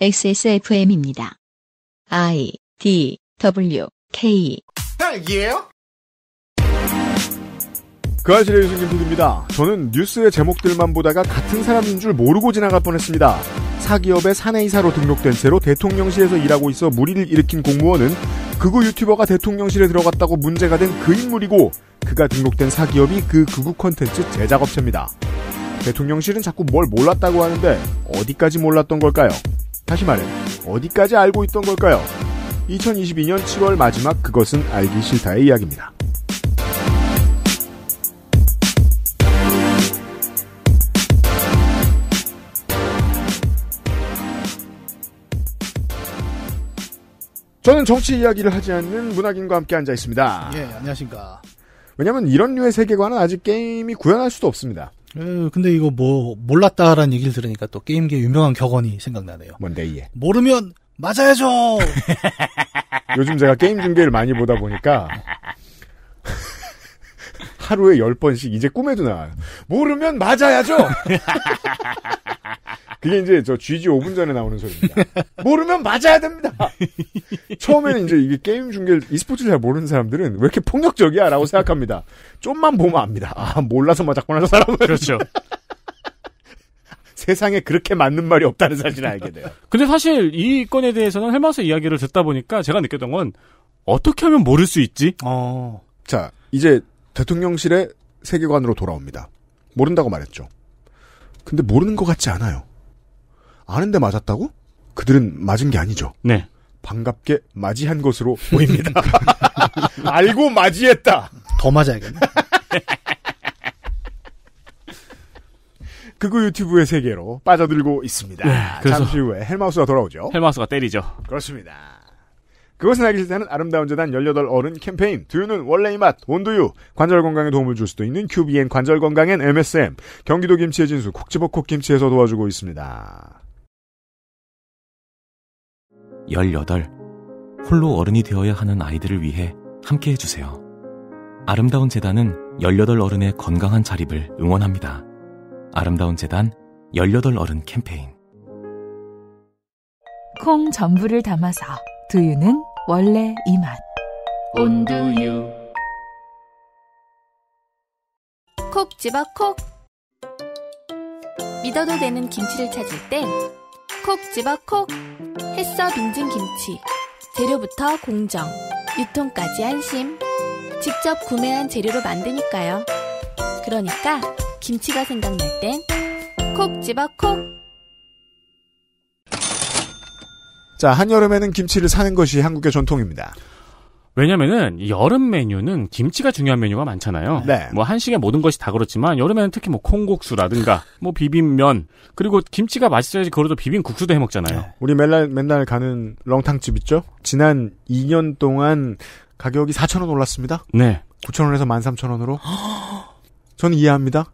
XSFM입니다. I D W K. 그 아실의 유승균 PD입니다. 저는 뉴스의 제목들만 보다가 같은 사람인 줄 모르고 지나갈 뻔했습니다. 사기업의 사내이사로 등록된 채로 대통령실에서 일하고 있어 무리를 일으킨 공무원은 극우 유튜버가 대통령실에 들어갔다고 문제가 된 그 인물이고 그가 등록된 사기업이 그 극우 컨텐츠 제작업체입니다. 대통령실은 자꾸 뭘 몰랐다고 하는데 어디까지 몰랐던 걸까요? 다시 말해 어디까지 알고 있던 걸까요? 2022년 7월 마지막 그것은 알기 싫다의 이야기입니다. 저는 정치 이야기를 하지 않는 문학인과 함께 앉아 있습니다. 예, 안녕하십니까. 왜냐면 이런 류의 세계관은 아직 게임이 구현할 수도 없습니다. 에, 근데 이거 뭐 몰랐다라는 얘기를 들으니까 또 게임계 유명한 격언이 생각나네요. 뭔데 이게? 모르면 맞아야죠. 요즘 제가 게임 중계를 많이 보다 보니까 하루에 10번씩 이제 꿈에도 나와요. 모르면 맞아야죠. 그게 이제 저 GG 5분 전에 나오는 소리입니다. 모르면 맞아야 됩니다. 처음에는 이제 이게 게임 중계 e스포츠를 잘 모르는 사람들은 왜 이렇게 폭력적이야라고 생각합니다. 좀만 보면 압니다. 아 몰라서 맞았구나 저 사람은. 그렇죠. 세상에 그렇게 맞는 말이 없다는 사실을 알게 돼요. 근데 사실 이 건에 대해서는 헬마스 이야기를 듣다 보니까 제가 느꼈던 건 어떻게 하면 모를 수 있지? 어. 자, 이제 대통령실의 세계관으로 돌아옵니다. 모른다고 말했죠. 근데 모르는 것 같지 않아요. 아는데 맞았다고? 그들은 맞은 게 아니죠. 네. 반갑게 맞이한 것으로 보입니다. 알고 맞이했다. 더 맞아야겠네. 그거 유튜브의 세계로 빠져들고 있습니다. 네, 잠시 후에 헬마우스가 돌아오죠. 헬마우스가 때리죠. 그렇습니다. 그것은 알기 싫다는 아름다운 재단 18 어른 캠페인 두유는 원래 이맛 온두유 관절 건강에 도움을 줄 수도 있는 QBN 관절 건강엔 MSM 경기도 김치의 진수 콕지버콕 김치에서 도와주고 있습니다. 18 홀로 어른이 되어야 하는 아이들을 위해 함께 해주세요. 아름다운 재단은 18 어른의 건강한 자립을 응원합니다. 아름다운 재단 18 어른 캠페인 콩 전부를 담아서 두유는 원래 이 맛. 온두유. 콕 집어 콕. 믿어도 되는 김치를 찾을 땐 콕 집어 콕. 햇서 빙진 김치. 재료부터 공정, 유통까지 안심. 직접 구매한 재료로 만드니까요. 그러니까 김치가 생각날 땐 콕 집어 콕. 자, 한여름에는 김치를 사는 것이 한국의 전통입니다. 왜냐면은 여름 메뉴는 김치가 중요한 메뉴가 많잖아요. 네. 뭐 한식의 모든 것이 다 그렇지만 여름에는 특히 뭐 콩국수라든가 뭐 비빔면 그리고 김치가 맛있어야지 그걸로도 비빔국수도 해 먹잖아요. 네. 우리 맨날 맨날 가는 렁탕집 있죠? 지난 2년 동안 가격이 4천원 올랐습니다. 네. 9천원에서 13,000원으로. 저는 이해합니다.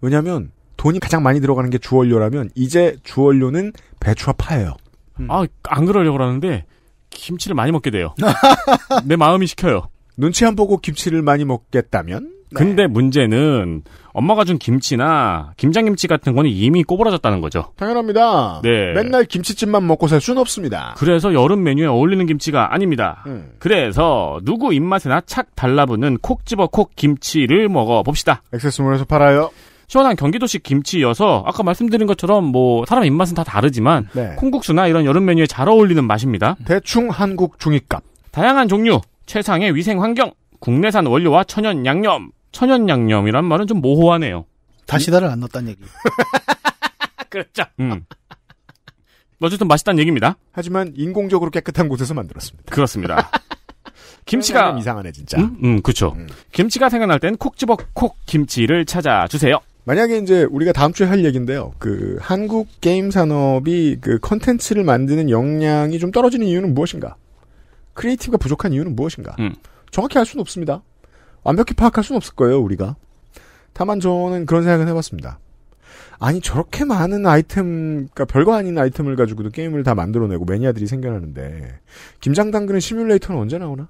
왜냐면 돈이 가장 많이 들어가는 게 주원료라면 이제 주원료는 배추와 파예요. 음. 아, 안 그러려고 하는데 김치를 많이 먹게 돼요. 내 마음이 시켜요. 눈치 안 보고 김치를 많이 먹겠다면? 네. 근데 네. 문제는 엄마가 준 김치나 김장김치 같은 거는 이미 꼬부라졌다는 거죠. 당연합니다. 네. 맨날 김치찜만 먹고 살 수는 없습니다. 그래서 여름 메뉴에 어울리는 김치가 아닙니다. 음. 그래서 누구 입맛에나 착 달라붙는 콕 집어 콕 김치를 먹어봅시다. 액세스몰에서 팔아요. 시원한 경기도식 김치여서 아까 말씀드린 것처럼 뭐 사람 입맛은 다 다르지만 네. 콩국수나 이런 여름 메뉴에 잘 어울리는 맛입니다. 대충 한국 중위값. 다양한 종류, 최상의 위생 환경, 국내산 원료와 천연 양념. 천연 양념이란 말은 좀 모호하네요. 다시다를 안 넣었다는 얘기. 그렇죠. 음. 뭐 어쨌든 맛있다는 얘기입니다. 하지만 인공적으로 깨끗한 곳에서 만들었습니다. 그렇습니다. 김치가 이상하네 진짜. 음, 음 그렇죠. 음. 김치가 생각날 땐콕 집어 콕 김치를 찾아 주세요. 만약에 이제 우리가 다음 주에 할 얘기인데요. 그 한국 게임 산업이 그 컨텐츠를 만드는 역량이 좀 떨어지는 이유는 무엇인가? 크리에이티브가 부족한 이유는 무엇인가? 음. 정확히 알 수는 없습니다. 완벽히 파악할 수는 없을 거예요, 우리가. 다만 저는 그런 생각은 해봤습니다. 아니 저렇게 많은 아이템, 그러니까 별거 아닌 아이템을 가지고도 게임을 다 만들어내고 매니아들이 생겨나는데 김장당근은 시뮬레이터는 언제 나오나?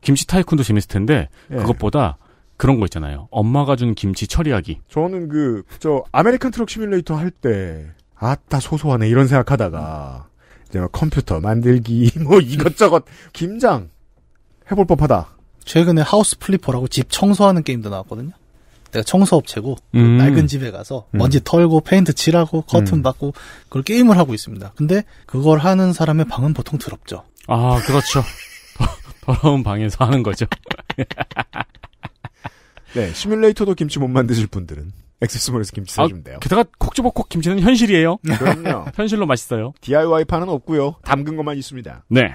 김치 타이쿤도 재밌을 텐데 예. 그것보다 그런 거 있잖아요. 엄마가 준 김치 처리하기. 저는 그, 저, 아메리칸 트럭 시뮬레이터 할 때, 아따, 소소하네, 이런 생각하다가, 이제 막 컴퓨터 만들기, 뭐 이것저것, 김장, 해볼 법하다. 최근에 하우스 플리퍼라고 집 청소하는 게임도 나왔거든요. 내가 청소업체고, 그 음. 낡은 집에 가서, 음. 먼지 털고, 페인트 칠하고, 커튼 음. 받고, 그걸 게임을 하고 있습니다. 근데, 그걸 하는 사람의 방은 보통 더럽죠. 아, 그렇죠. 더러운 방에서 하는 거죠. 네, 시뮬레이터도 김치 못 만드실 분들은 엑세스몰에서 김치 아, 사주면 돼요. 아, 게다가 콕주버콕 김치는 현실이에요. 그럼요. 현실로 맛있어요. DIY 판은 없고요. 담근 것만 있습니다. 네.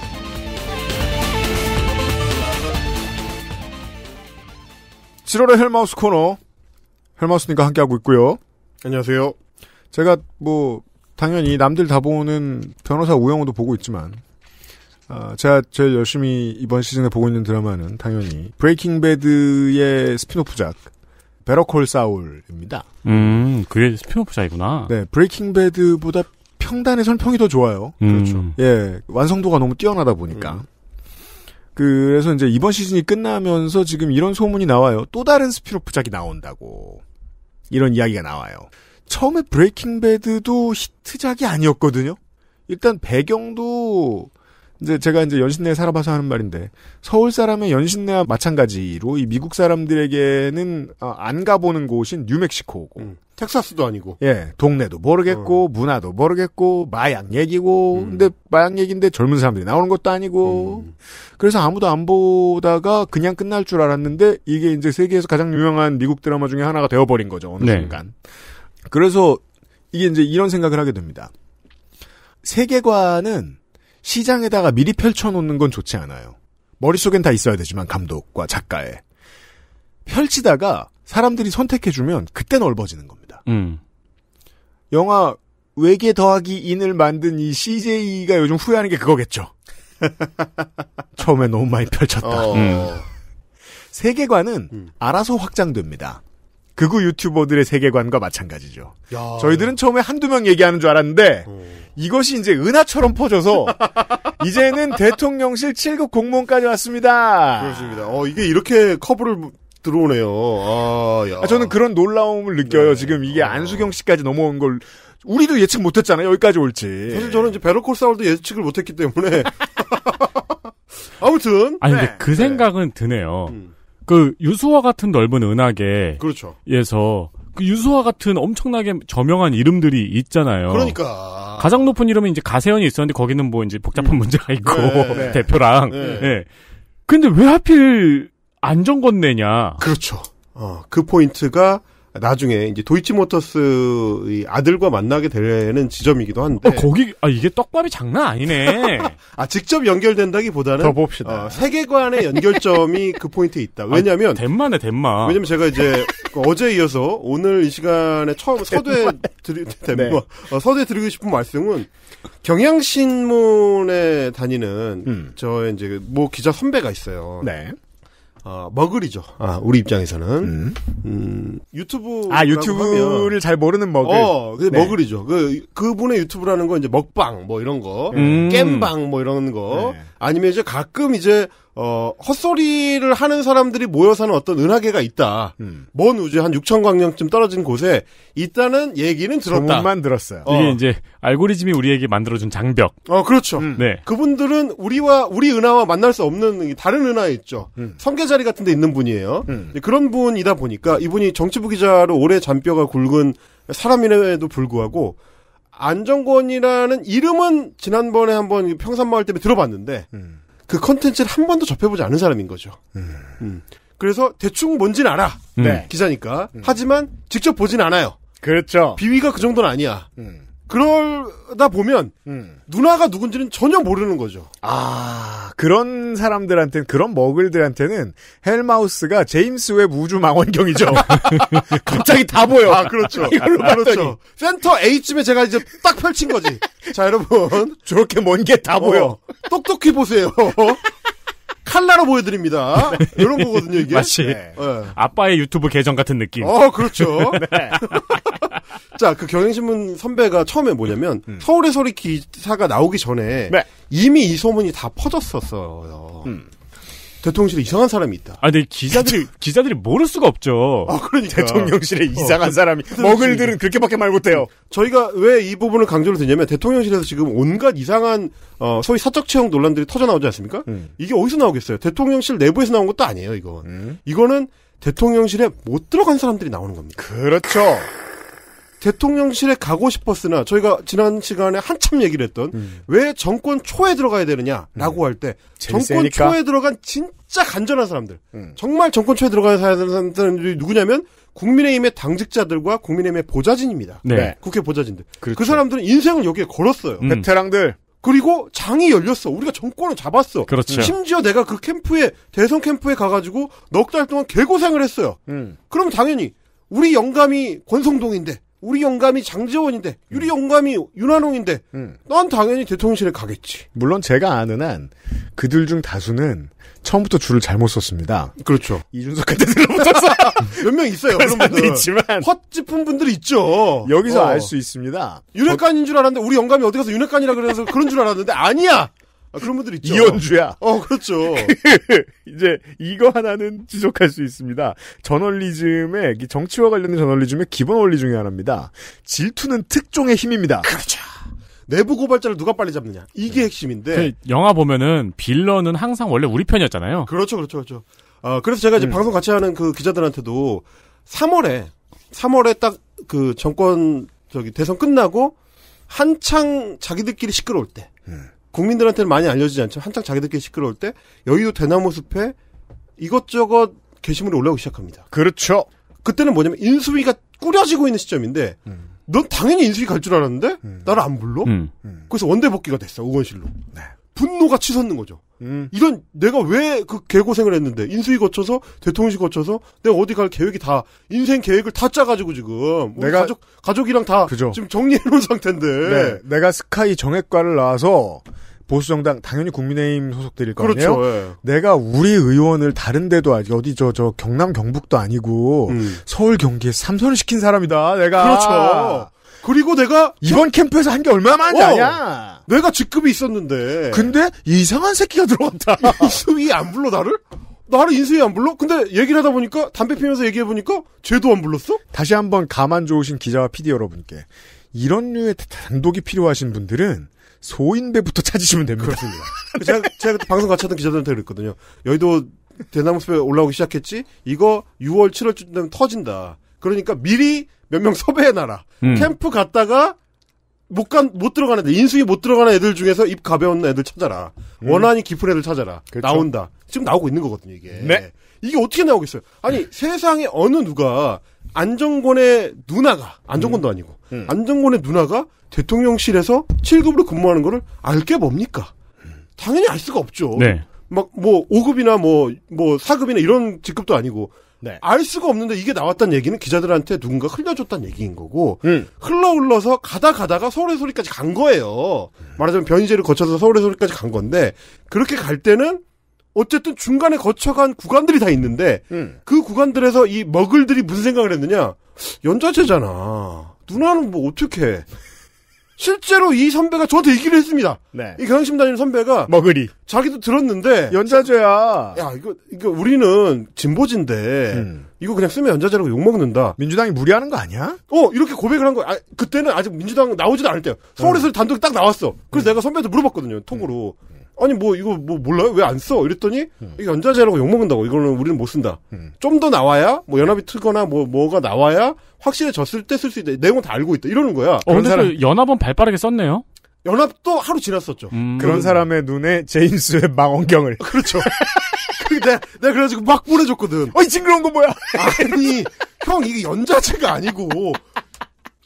7월의 헬마우스 코너 헬마우스니까 함께하고 있고요. 안녕하세요. 제가 뭐 당연히 남들 다 보는 변호사 우영우도 보고 있지만 어, 제가 제일 열심히 이번 시즌에 보고 있는 드라마는 당연히 브레이킹 배드의 스피노프작 베러콜 사울입니다. 음, 그게 스피노프작이구나. 네, 브레이킹 배드보다 평단의 선평이더 좋아요. 음. 그렇죠. 예, 완성도가 너무 뛰어나다 보니까. 음. 그래서 이제 이번 시즌이 끝나면서 지금 이런 소문이 나와요. 또 다른 스피로프작이 나온다고. 이런 이야기가 나와요. 처음에 브레이킹 배드도 히트작이 아니었거든요. 일단 배경도 이제 제가 이제 연신내에 살아봐서 하는 말인데 서울 사람의 연신내와 마찬가지로 이 미국 사람들에게는 어, 안 가보는 곳인 뉴멕시코고 음, 텍사스도 아니고 예 동네도 모르겠고 어. 문화도 모르겠고 마약 얘기고 음. 근데 마약 얘기인데 젊은 사람들이 나오는 것도 아니고 음. 그래서 아무도 안 보다가 그냥 끝날 줄 알았는데 이게 이제 세계에서 가장 유명한 미국 드라마 중에 하나가 되어버린 거죠 어느 네. 순간 그래서 이게 이제 이런 생각을 하게 됩니다 세계관은 시장에다가 미리 펼쳐놓는 건 좋지 않아요. 머릿속엔 다 있어야 되지만 감독과 작가에 펼치다가 사람들이 선택해주면 그때 넓어지는 겁니다. 음. 영화 외계 더하기 인을 만든 이 CJ가 요즘 후회하는 게 그거겠죠. 처음에 너무 많이 펼쳤다. 어... 음. 세계관은 음. 알아서 확장됩니다. 극우 유튜버들의 세계관과 마찬가지죠. 야, 저희들은 처음에 한두 명 얘기하는 줄 알았는데 어. 이것이 이제 은하처럼 퍼져서 이제는 대통령실 7급 공무원까지 왔습니다. 그렇습니다. 어, 이게 이렇게 커브를 들어오네요. 아, 야. 아, 저는 그런 놀라움을 느껴요. 네. 지금 이게 어. 안수경 씨까지 넘어온 걸 우리도 예측 못했잖아요. 여기까지 올지. 사실 저는 이제 베러콜 사울도 예측을 못했기 때문에 아무튼 아니 근데 네. 그 네. 생각은 네. 드네요. 음. 그유수와 같은 넓은 은하계 그렇죠. 에서 그 그유수와 같은 엄청나게 저명한 이름들이 있잖아요. 그러니까 가장 높은 이름은 이제 가세현이 있었는데 거기는 뭐 이제 복잡한 음. 문제가 네, 있고 네, 네. 대표랑 네. 네. 근데 왜 하필 안전 건내냐 그렇죠. 어, 그 포인트가 나중에 이제 도이치모터스 의 아들과 만나게 되는 지점이기도 한데 어, 거기 아 이게 떡밥이 장난 아니네. 아 직접 연결된다기보다는 더 봅시다. 어, 세계관의 연결점이 그 포인트에 있다. 아, 왜냐하면 덴마네 덴마. 왜냐면 제가 이제 그 어제 이어서 오늘 이 시간에 처음 서두에 드리 네. 덴마 네. 어, 서두에 드리고 싶은 말씀은 경향신문에 다니는 음. 저 이제 뭐 기자 선배가 있어요. 네. 어, 머글이죠. 아, 우리 입장에서는. 음. 음 유튜브. 아, 유튜브를 잘 모르는 머글. 어, 그 네. 머글이죠. 그, 그분의 유튜브라는 건 이제 먹방, 뭐 이런 거. 음. 겜방, 뭐 이런 거. 네. 아니면 이제 가끔 이제 어, 헛소리를 하는 사람들이 모여 사는 어떤 은하계가 있다. 음. 먼 우주 한 6천 광년쯤 떨어진 곳에 있다는 얘기는 들었다. 소문만 들었어요. 어. 이게 이제 알고리즘이 우리에게 만들어준 장벽. 어, 그렇죠. 음. 네. 그분들은 우리와 우리 은하와 만날 수 없는 다른 은하에 있죠. 음. 성계자리 같은 데 있는 분이에요. 음. 그런 분이다 보니까 이분이 정치부 기자로 오래 잔뼈가 굵은 사람임에도 불구하고 안정권이라는 이름은 지난번에 한번 평산마을 때문에 들어봤는데 음. 그 컨텐츠를 한 번도 접해보지 않은 사람인 거죠. 음. 음. 그래서 대충 뭔진 알아. 음. 네. 기자니까 음. 하지만 직접 보진 않아요. 그렇죠. 비위가 그 정도는 아니야. 음. 그러다 보면 음. 누나가 누군지는 전혀 모르는 거죠. 아 그런 사람들한테는 그런 머글들한테는 헬마우스가 제임스 웹 우주 망원경이죠. 갑자기 다 보여. 아 그렇죠. 이걸로 그렇죠. 센터 A쯤에 제가 이제 딱 펼친 거지. 자 여러분 저렇게 먼 게다 어, 보여. 어, 똑똑히 보세요. 칼라로 보여드립니다. 네. 이런 거거든요, 이게. 마치 네. 아빠의 유튜브 계정 같은 느낌. 어, 그렇죠. 네. 자, 그 경향신문 선배가 처음에 뭐냐면 음. 서울의 소리 기사가 나오기 전에 네. 이미 이 소문이 다 퍼졌었어요. 음. 대통령실에 이상한 사람이 있다. 아, 근데 기자들이 기자들이 모를 수가 없죠. 아, 그러니까 대통령실에 어. 이상한 어, 사람이 먹을들은 그렇게밖에 말 못해요. 음. 저희가 왜 이 부분을 강조를 드냐면 대통령실에서 지금 온갖 이상한 어, 소위 사적 채용 논란들이 터져 나오지 않습니까? 음. 이게 어디서 나오겠어요? 대통령실 내부에서 나온 것도 아니에요. 이건 음. 이거는 대통령실에 못 들어간 사람들이 나오는 겁니다. 그렇죠. 대통령실에 가고 싶었으나 저희가 지난 시간에 한참 얘기를 했던 음. 왜 정권 초에 들어가야 되느냐라고 음. 할때 정권 세니까. 초에 들어간 진짜 간절한 사람들 음. 정말 정권 초에 들어가야 되는 사람들이 누구냐면 국민의힘의 당직자들과 국민의힘의 보좌진입니다. 네. 네. 국회 보좌진들. 그 그렇죠. 그 사람들은 인생을 여기에 걸었어요. 음. 베테랑들. 그리고 장이 열렸어. 우리가 정권을 잡았어. 그렇죠. 음. 심지어 내가 그 캠프에 대선 캠프에 가가지고 넉 달 동안 개고생을 했어요. 음. 그럼 당연히 우리 영감이 권성동인데 우리 영감이 장재원인데, 우리 음. 영감이 윤한홍인데, 음. 난 당연히 대통령실에 가겠지. 물론 제가 아는 한 그들 중 다수는 처음부터 줄을 잘못 썼습니다. 그렇죠. 이준석한테 들어붙어서 몇 명 있어요. 그런 분들 있지만 헛 짚은 분들이 있죠. 여기서 어. 알수 있습니다. 윤핵관인 줄 알았는데 우리 영감이 어디 가서 윤핵관이라 그래서 그런 줄 알았는데 아니야. 아, 그런 분들 있죠. 이현주야. 어, 그렇죠. 그, 이제 이거 하나는 지적할 수 있습니다. 저널리즘의 정치와 관련된 저널리즘의 기본 원리 중의 하나입니다. 질투는 특종의 힘입니다. 그렇죠. 내부 고발자를 누가 빨리 잡느냐 이게 네. 핵심인데 그 영화 보면은 빌런은 항상 원래 우리 편이었잖아요. 그렇죠, 그렇죠, 그렇죠. 어, 그래서 제가 이제 음. 방송 같이 하는 그 기자들한테도 3월에 3월에 딱 그 정권 저기 대선 끝나고 한창 자기들끼리 시끄러울 때. 음. 국민들한테는 많이 알려지지 않죠. 한창 자기들끼리 시끄러울 때 여의도 대나무 숲에 이것저것 게시물이 올라오기 시작합니다. 그렇죠. 그때는 뭐냐면 인수위가 꾸려지고 있는 시점인데 음. 넌 당연히 인수위 갈 줄 알았는데 음. 나를 안 불러? 음. 그래서 원대 복귀가 됐어 의원실로. 네. 분노가 치솟는 거죠. 음. 이런 내가 왜 그 개고생을 했는데 인수위 거쳐서 대통령실 거쳐서 내가 어디 갈 계획이 다 인생 계획을 다 짜가지고 지금 내가 가족 가족이랑 다 그죠. 지금 정리해 놓은 상태인데 네. 내가 스카이 정액과를 나와서 보수 정당 당연히 국민의힘 소속들일 거아요 그렇죠, 예. 내가 우리 의원을 다른 데도 아직 어디 저저 저 경남 경북도 아니고 음. 서울 경기에 삼선을 시킨 사람이다. 내가 그렇죠. 그리고 내가 이번 캠프에서 한 게 얼마나 많은지 어, 아냐? 내가 직급이 있었는데. 근데 이상한 새끼가 들어왔다 인수위 안 불러 나를? 나를 인수위 안 불러? 근데 얘기를 하다 보니까 담배 피면서 얘기해 보니까 쟤도 안 불렀어? 다시 한번 가만 좋으신 기자와 PD 여러분께 이런 류의 단독이 필요하신 분들은 소인배부터 찾으시면 됩니다. 그렇습니다. 제가, 제가 방송 같이 하던 기자들한테 그랬거든요. 여의도 대나무 숲에 올라오기 시작했지? 이거 6월, 7월쯤 되면 터진다. 그러니까 미리 몇명 섭외해놔라. 음. 캠프 갔다가 못, 간, 못 들어가는 애들, 인숙이 못 들어가는 애들 중에서 입 가벼운 애들 찾아라. 음. 원한이 깊은 애들 찾아라. 그렇죠. 나온다. 지금 나오고 있는 거거든요, 이게. 네. 이게 어떻게 나오겠어요? 아니, 네. 세상에 어느 누가 안정권의 누나가, 안정권도 음. 아니고, 음. 안정권의 누나가 대통령실에서 7급으로 근무하는 거를 알 게 뭡니까? 당연히 알 수가 없죠. 네. 막, 뭐, 5급이나 뭐, 뭐, 4급이나 이런 직급도 아니고, 네. 알 수가 없는데 이게 나왔다는 얘기는 기자들한테 누군가 흘려줬다는 얘기인 거고 음. 흘러 흘러서 가다 가다가 서울의 소리까지 간 거예요. 음. 말하자면 변이제를 거쳐서 서울의 소리까지 간 건데 그렇게 갈 때는 어쨌든 중간에 거쳐간 구간들이 다 있는데 음. 그 구간들에서 이 머글들이 무슨 생각을 했느냐 연좌제잖아 누나는 뭐 어떻게 실제로 이 선배가 저한테 얘기를 했습니다. 네. 이 경영심 담임 선배가 머그리 자기도 들었는데 연자제야. 야 이거 이거 우리는 진보진데 음. 이거 그냥 쓰면 연자제라고 욕 먹는다. 민주당이 무리하는 거 아니야? 어 이렇게 고백을 한 거. 아, 그때는 아직 민주당 나오지도 않을 때요. 서울에서 음. 단독 이딱 나왔어. 그래서 음. 내가 선배한테 물어봤거든요. 통으로 아니 뭐 이거 뭐 몰라요? 왜 안 써? 이랬더니 음. 이게 연자제라고 욕먹는다고 이거는 우리는 못 쓴다. 음. 좀더 나와야 뭐 연합이 틀거나 뭐 뭐가 나와야 확실해졌을 때 쓸 수 있다. 내용다 알고 있다. 이러는 거야. 어, 근데 사람... 연합은 발빠르게 썼네요. 연합도 하루 지났었죠. 음. 그런 사람의 눈에 제임스의 망원경을. 그렇죠. 그 내가, 내가 그래가지고 막 보내줬거든. 어이 징그러운 거 뭐야? 아니, 형, 이게 연자체가 아니고,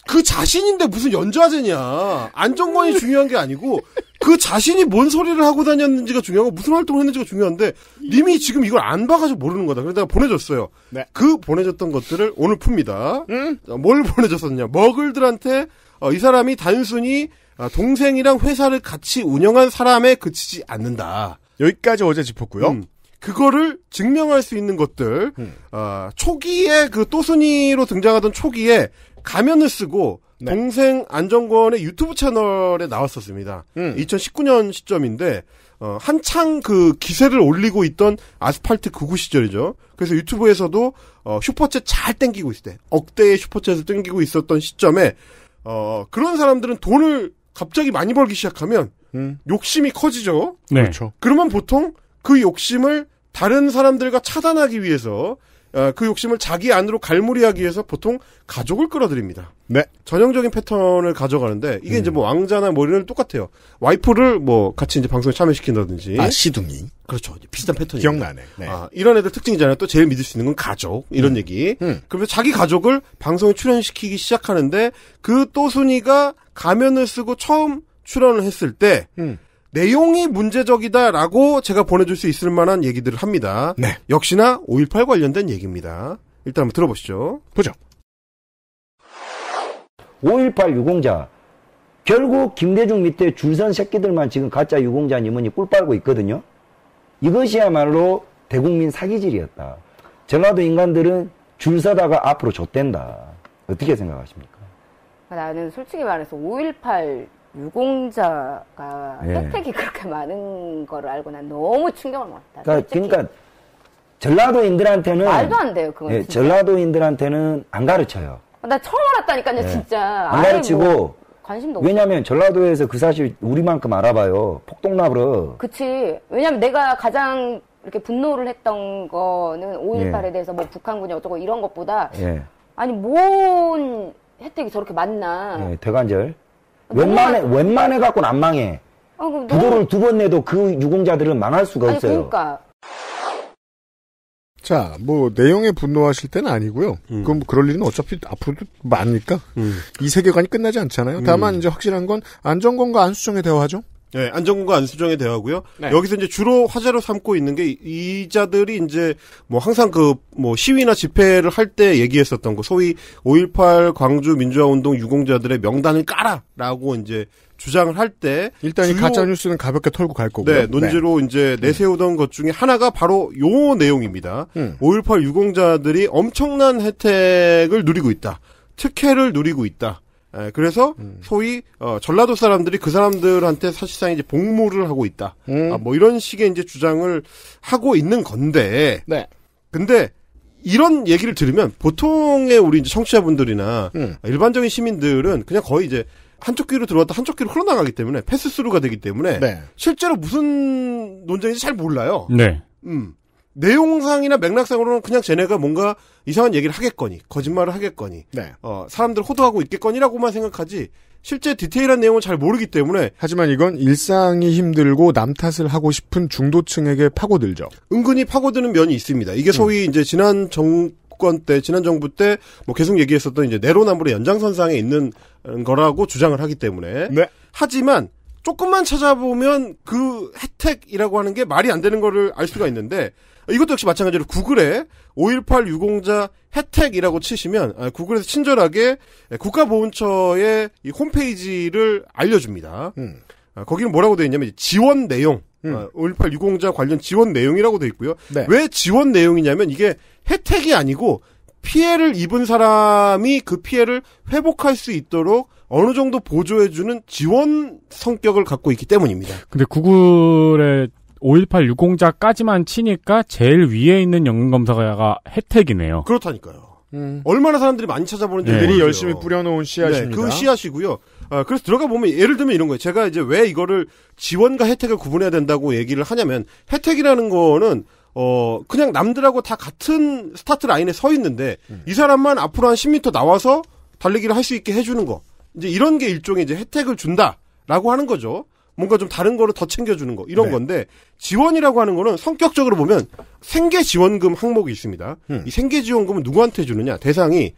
그 자신인데 무슨 연좌제냐. 안정권이 중요한 게 아니고 그 자신이 뭔 소리를 하고 다녔는지가 중요하고 무슨 활동을 했는지가 중요한데 님이 지금 이걸 안 봐가지고 모르는 거다. 그래서 내가 보내줬어요. 네. 그 보내줬던 것들을 오늘 풉니다. 응? 뭘 보내줬었냐. 머글들한테 어, 이 사람이 단순히 아, 동생이랑 회사를 같이 운영한 사람에 그치지 않는다. 여기까지 어제 짚었고요. 음. 그거를 증명할 수 있는 것들 음. 어, 초기에 그 또순이로 등장하던 초기에 가면을 쓰고 네. 동생 안정권의 유튜브 채널에 나왔었습니다. 음. 2019년 시점인데 어, 한창 그 기세를 올리고 있던 아스팔트 극우 시절이죠. 그래서 유튜브에서도 어, 슈퍼챗 잘 땡기고 있을 때 억대의 슈퍼챗을 땡기고 있었던 시점에 어, 그런 사람들은 돈을 갑자기 많이 벌기 시작하면 음. 욕심이 커지죠. 네. 그렇죠. 그러면 보통 그 욕심을 다른 사람들과 차단하기 위해서 어, 그 욕심을 자기 안으로 갈무리하기 위해서 보통 가족을 끌어들입니다. 네. 전형적인 패턴을 가져가는데 이게 음. 이제 뭐 왕자나 머리는 뭐 똑같아요. 와이프를 뭐 같이 이제 방송에 참여시킨다든지. 아 시둥이. 그렇죠. 비슷한 패턴이. 기억나네. 네. 아 이런 애들 특징이잖아요. 또 제일 믿을 수 있는 건 가족 이런 음. 얘기. 음. 그러면서 자기 가족을 방송에 출연시키기 시작하는데 그 또순이가 가면을 쓰고 처음 출연을 했을 때. 음. 내용이 문제적이다라고 제가 보내줄 수 있을 만한 얘기들을 합니다. 네. 역시나 5.18 관련된 얘기입니다. 일단 한번 들어보시죠. 보죠. 5.18 유공자. 결국 김대중 밑에 줄선 새끼들만 지금 가짜 유공자 님은이 꿀 빨고 있거든요. 이것이야말로 대국민 사기질이었다. 전라도 인간들은 줄 서다가 앞으로 좆된다. 어떻게 생각하십니까? 나는 솔직히 말해서 5.18 유공자가 예. 혜택이 그렇게 많은 걸 알고 난 너무 충격을 먹었다. 그러니까, 그러니까 전라도인들한테는 말도 안 돼요. 그건 예, 전라도인들한테는 안 가르쳐요. 나 처음 알았다니까요, 예. 진짜. 안 가르치고 관심도 왜냐면 전라도에서 그 사실 우리만큼 알아봐요. 폭동나부로. 그치. 왜냐면 내가 가장 이렇게 분노를 했던 거는 5.18에 예. 대해서 뭐 북한군이 어쩌고 이런 것보다 예. 아니 뭔 혜택이 저렇게 많나. 대관절. 아, 웬만해 너무... 웬만해 갖고는 안 망해. 아, 너무... 부도를 두 번 내도 그 유공자들은 망할 수가 아니, 있어요. 그러니까. 자, 뭐 내용에 분노하실 때는 아니고요. 음. 그럼 그럴 일은 어차피 앞으로도 많으니까 음. 이 세계관이 끝나지 않잖아요. 다만 음. 이제 확실한 건 안전권과 안수정의 대화죠. 네, 예, 안정군과 안수정에 대하고요. 네. 여기서 이제 주로 화제로 삼고 있는 게 이자들이 이제 뭐 항상 그 뭐 시위나 집회를 할 때 얘기했었던 거 소위 5.18 광주 민주화 운동 유공자들의 명단을 까라라고 이제 주장을 할 때 일단 주 가짜 뉴스는 가볍게 털고 갈 거고요. 네, 네. 논지로 네. 이제 음. 내세우던 것 중에 하나가 바로 요 내용입니다. 음. 5.18 유공자들이 엄청난 혜택을 누리고 있다. 특혜를 누리고 있다. 에, 예, 그래서 음. 소위 어, 전라도 사람들이 그 사람들한테 사실상 이제 복무를 하고 있다. 음. 아, 뭐 이런 식의 이제 주장을 하고 있는 건데. 네. 근데 이런 얘기를 들으면 보통의 우리 이제 청취자분들이나 음. 일반적인 시민들은 그냥 거의 이제 한쪽 귀로 들어왔다 한쪽 귀로 흘러나가기 때문에 패스스루가 되기 때문에 네. 실제로 무슨 논쟁인지 잘 몰라요. 네. 음. 내용상이나 맥락상으로는 그냥 쟤네가 뭔가 이상한 얘기를 하겠거니, 거짓말을 하겠거니, 네. 어, 사람들 호도하고 있겠거니라고만 생각하지, 실제 디테일한 내용은 잘 모르기 때문에. 하지만 이건 일상이 힘들고 남 탓을 하고 싶은 중도층에게 파고들죠. 은근히 파고드는 면이 있습니다. 이게 음. 소위 음. 이제 지난 정권 때, 지난 정부 때, 뭐 계속 얘기했었던 이제 내로남불의 연장선상에 있는 거라고 주장을 하기 때문에. 네. 하지만, 조금만 찾아보면 그 혜택이라고 하는 게 말이 안 되는 거를 알 수가 있는데, 이것도 역시 마찬가지로 구글에 5.18 유공자 혜택이라고 치시면 아, 구글에서 친절하게 국가보훈처의 홈페이지를 알려줍니다. 음. 아, 거기는 뭐라고 되어 있냐면 지원 내용. 음. 5.18 아, 유공자 관련 지원 내용이라고 되어 있고요. 네. 왜 지원 내용이냐면 이게 혜택이 아니고 피해를 입은 사람이 그 피해를 회복할 수 있도록 어느 정도 보조해주는 지원 성격을 갖고 있기 때문입니다. 근데 구글의 5.18 유공자까지만 치니까 제일 위에 있는 연금검사가 혜택이네요. 그렇다니까요. 음. 얼마나 사람들이 많이 찾아보는지 네. 들이 열심히 뿌려놓은 씨앗입니다. 네, 그 씨앗이고요. 아, 그래서 들어가 보면 예를 들면 이런 거예요. 제가 이제 왜 이거를 지원과 혜택을 구분해야 된다고 얘기를 하냐면 혜택이라는 거는 어 그냥 남들하고 다 같은 스타트 라인에 서 있는데 음. 이 사람만 앞으로 한 10m 나와서 달리기를 할 수 있게 해주는 거. 이제 이런 게 일종의 이제 혜택을 준다라고 하는 거죠. 뭔가 좀 다른 거를 더 챙겨주는 거 이런 네. 건데 지원이라고 하는 거는 성격적으로 보면 생계 지원금 항목이 있습니다. 음. 이 생계 지원금은 누구한테 주느냐 대상이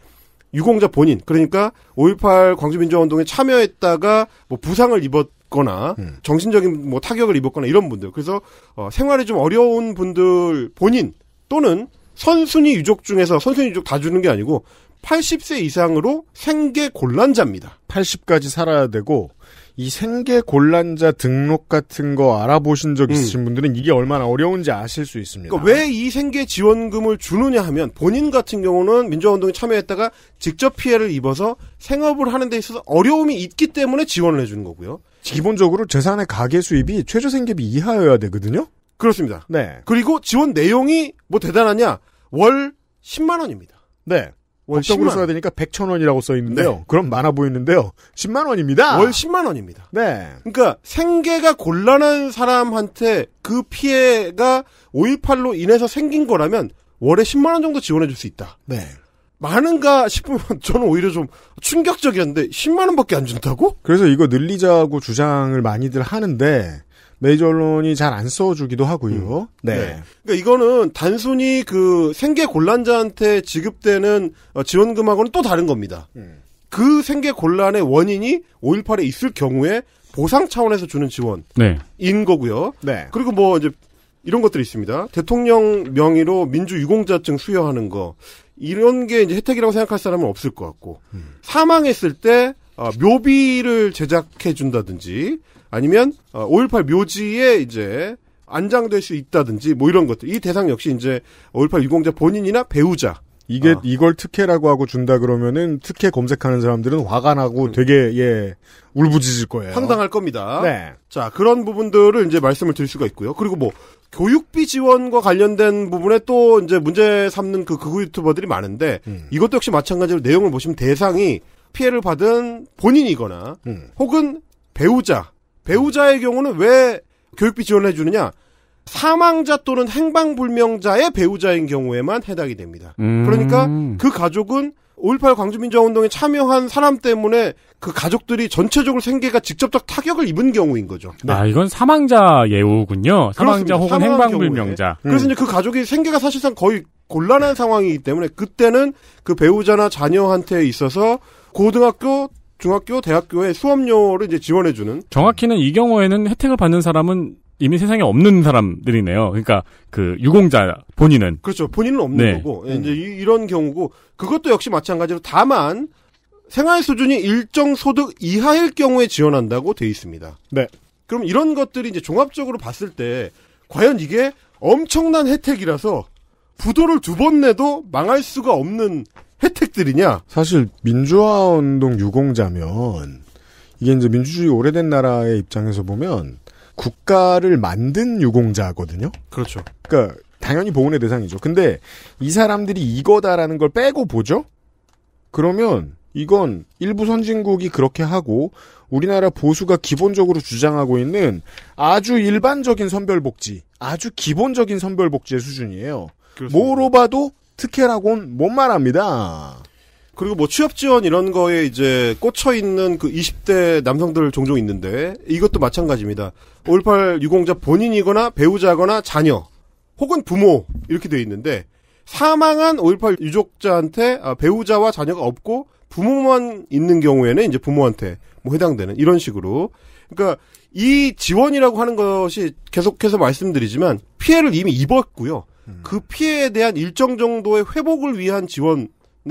유공자 본인 그러니까 5.18 광주민주화운동에 참여했다가 뭐 부상을 입었거나 음. 정신적인 뭐 타격을 입었거나 이런 분들 그래서 어, 생활이 좀 어려운 분들 본인 또는 선순위 유족 중에서 선순위 유족 다 주는 게 아니고 80세 이상으로 생계 곤란자입니다. 80까지 살아야 되고 이 생계 곤란자 등록 같은 거 알아보신 적 음. 있으신 음. 분들은 이게 얼마나 어려운지 아실 수 있습니다. 그러니까 왜이 생계 지원금을 주느냐 하면 본인 같은 경우는 민주화운동에 참여했다가 직접 피해를 입어서 생업을 하는 데 있어서 어려움이 있기 때문에 지원을 해주는 거고요. 기본적으로 재산의 가계 수입이 최저 생계비 이하여야 되거든요. 그렇습니다. 네. 그리고 지원 내용이 뭐 대단하냐? 월 10만 원입니다. 네. 월법으로 10만... 써야 되니까 100천 원이라고 써 있는데요. 네. 그럼 많아 보이는데요. 10만 원입니다. 월 10만 원입니다. 네. 그러니까 생계가 곤란한 사람한테 그 피해가 5.18로 인해서 생긴 거라면 월에 10만 원 정도 지원해 줄 수 있다. 네. 많은가 싶으면 저는 오히려 좀 충격적이었는데 10만 원밖에 안 준다고? 그래서 이거 늘리자고 주장을 많이들 하는데 메이저 언론이 잘 안 써주기도 하고요. 음. 네. 네. 그러니까 이거는 단순히 그 생계 곤란자한테 지급되는 어, 지원금하고는 또 다른 겁니다. 음. 그 생계 곤란의 원인이 5.18에 있을 경우에 보상 차원에서 주는 지원인 네. 거고요. 네. 그리고 뭐 이제 이런 것들이 있습니다. 대통령 명의로 민주유공자증 수여하는 거 이런 게 이제 혜택이라고 생각할 사람은 없을 것 같고 음. 사망했을 때 어, 묘비를 제작해 준다든지 아니면 5.18 어, 묘지에 이제 안장될 수 있다든지 뭐 이런 것들. 이 대상 역시 이제 5.18 유공자 본인이나 배우자 이게 아. 이걸 특혜라고 하고 준다 그러면은 특혜 검색하는 사람들은 화가 나고 음. 되게 예 울부짖을 거예요. 황당할 겁니다. 네. 자 그런 부분들을 이제 말씀을 드릴 수가 있고요. 그리고 뭐 교육비 지원과 관련된 부분에 또 이제 문제 삼는 그 극우 그 유튜버들이 많은데 음. 이것도 역시 마찬가지로 내용을 보시면 대상이 피해를 받은 본인이거나 음. 혹은 배우자 배우자의 경우는 왜 교육비 지원해 주느냐? 사망자 또는 행방불명자의 배우자인 경우에만 해당이 됩니다. 음. 그러니까 그 가족은 5.18 광주민주화운동에 참여한 사람 때문에 그 가족들이 전체적으로 생계가 직접적 타격을 입은 경우인 거죠. 네. 아, 이건 사망자 예우군요. 사망자 그렇 혹은 행방불명자. 음. 그래서 이제 그 가족이 생계가 사실상 거의 곤란한 상황이기 때문에 그때는 그 배우자나 자녀한테 있어서 고등학교 중학교, 대학교의 수업료를 이제 지원해주는. 정확히는 이 경우에는 혜택을 받는 사람은 이미 세상에 없는 사람들이네요. 그러니까 그 유공자 본인은 그렇죠. 본인은 없는 네. 거고 음. 이제 이, 런 경우고 그것도 역시 마찬가지로 다만 생활 수준이 일정 소득 이하일 경우에 지원한다고 돼 있습니다. 네. 그럼 이런 것들이 이제 종합적으로 봤을 때 과연 이게 엄청난 혜택이라서 부도를 두 번 내도 망할 수가 없는 혜택들이냐? 사실 민주화 운동 유공자면 이게 이제 민주주의 오래된 나라의 입장에서 보면 국가를 만든 유공자거든요. 그렇죠. 그러니까 당연히 보훈의 대상이죠. 근데 이 사람들이 이거다라는 걸 빼고 보죠. 그러면 이건 일부 선진국이 그렇게 하고 우리나라 보수가 기본적으로 주장하고 있는 아주 일반적인 선별복지, 아주 기본적인 선별복지의 수준이에요. 그렇습니다. 뭐로 봐도 특혜라고는 못 말합니다. 그리고 뭐 취업 지원 이런 거에 이제 꽂혀 있는 그 20대 남성들 종종 있는데 이것도 마찬가지입니다. 5.18 유공자 본인이거나 배우자거나 자녀 혹은 부모 이렇게 돼 있는데 사망한 5.18 유족자한테 아, 배우자와 자녀가 없고 부모만 있는 경우에는 이제 부모한테 뭐 해당되는 이런 식으로 그러니까 이 지원이라고 하는 것이 계속해서 말씀드리지만 피해를 이미 입었고요. 음. 그 피해에 대한 일정 정도의 회복을 위한 지원에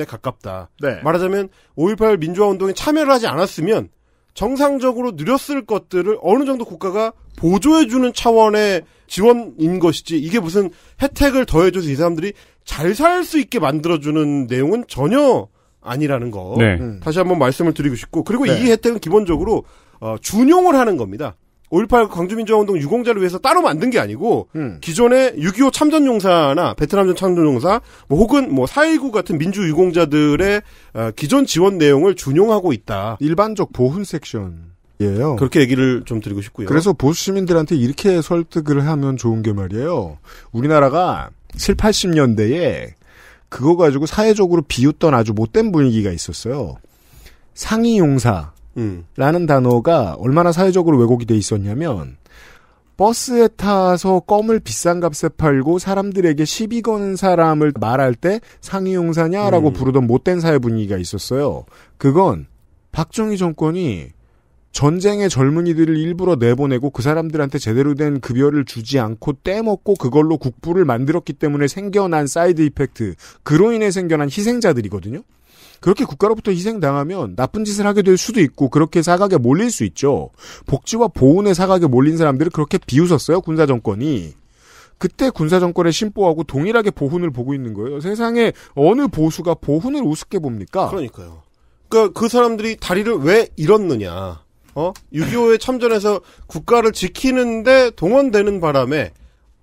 가깝다. 네. 말하자면 5.18 민주화 운동에 참여를 하지 않았으면 정상적으로 누렸을 것들을 어느 정도 국가가 보조해주는 차원의 지원인 것이지 이게 무슨 혜택을 더해줘서 이 사람들이 잘 살 수 있게 만들어주는 내용은 전혀 아니라는 거 네. 다시 한번 말씀을 드리고 싶고 그리고 네. 이 혜택은 기본적으로 어, 준용을 하는 겁니다. 5.18 광주민주화운동 유공자를 위해서 따로 만든 게 아니고 음. 기존에 6.25 참전용사나 베트남전 참전용사 뭐 혹은 뭐4.19 같은 민주유공자들의 어, 기존 지원 내용을 준용하고 있다. 일반적 보훈 섹션이에요. 그렇게 얘기를 좀 드리고 싶고요. 그래서 보수 시민들한테 이렇게 설득을 하면 좋은 게 말이에요. 우리나라가 7, 80년대에 그거 가지고 사회적으로 비웃던 아주 못된 분위기가 있었어요. 상위용사 라는 단어가 얼마나 사회적으로 왜곡이 돼 있었냐면 버스에 타서 껌을 비싼 값에 팔고 사람들에게 시비 거는 사람을 말할 때상위용사냐라고 음. 부르던 못된 사회 분위기가 있었어요. 그건 박정희 정권이 전쟁의 젊은이들을 일부러 내보내고 그 사람들한테 제대로 된 급여를 주지 않고 떼먹고 그걸로 국부를 만들었기 때문에 생겨난 사이드 이펙트, 그로 인해 생겨난 희생자들이거든요? 그렇게 국가로부터 희생당하면 나쁜 짓을 하게 될 수도 있고 그렇게 사각에 몰릴 수 있죠. 복지와 보훈의 사각에 몰린 사람들을 그렇게 비웃었어요 군사 정권이. 그때 군사 정권의 심보하고 동일하게 보훈을 보고 있는 거예요. 세상에 어느 보수가 보훈을 우습게 봅니까? 그러니까요. 그러니까 그 사람들이 다리를 왜 잃었느냐. 어? 6.25에 참전해서 국가를 지키는데 동원되는 바람에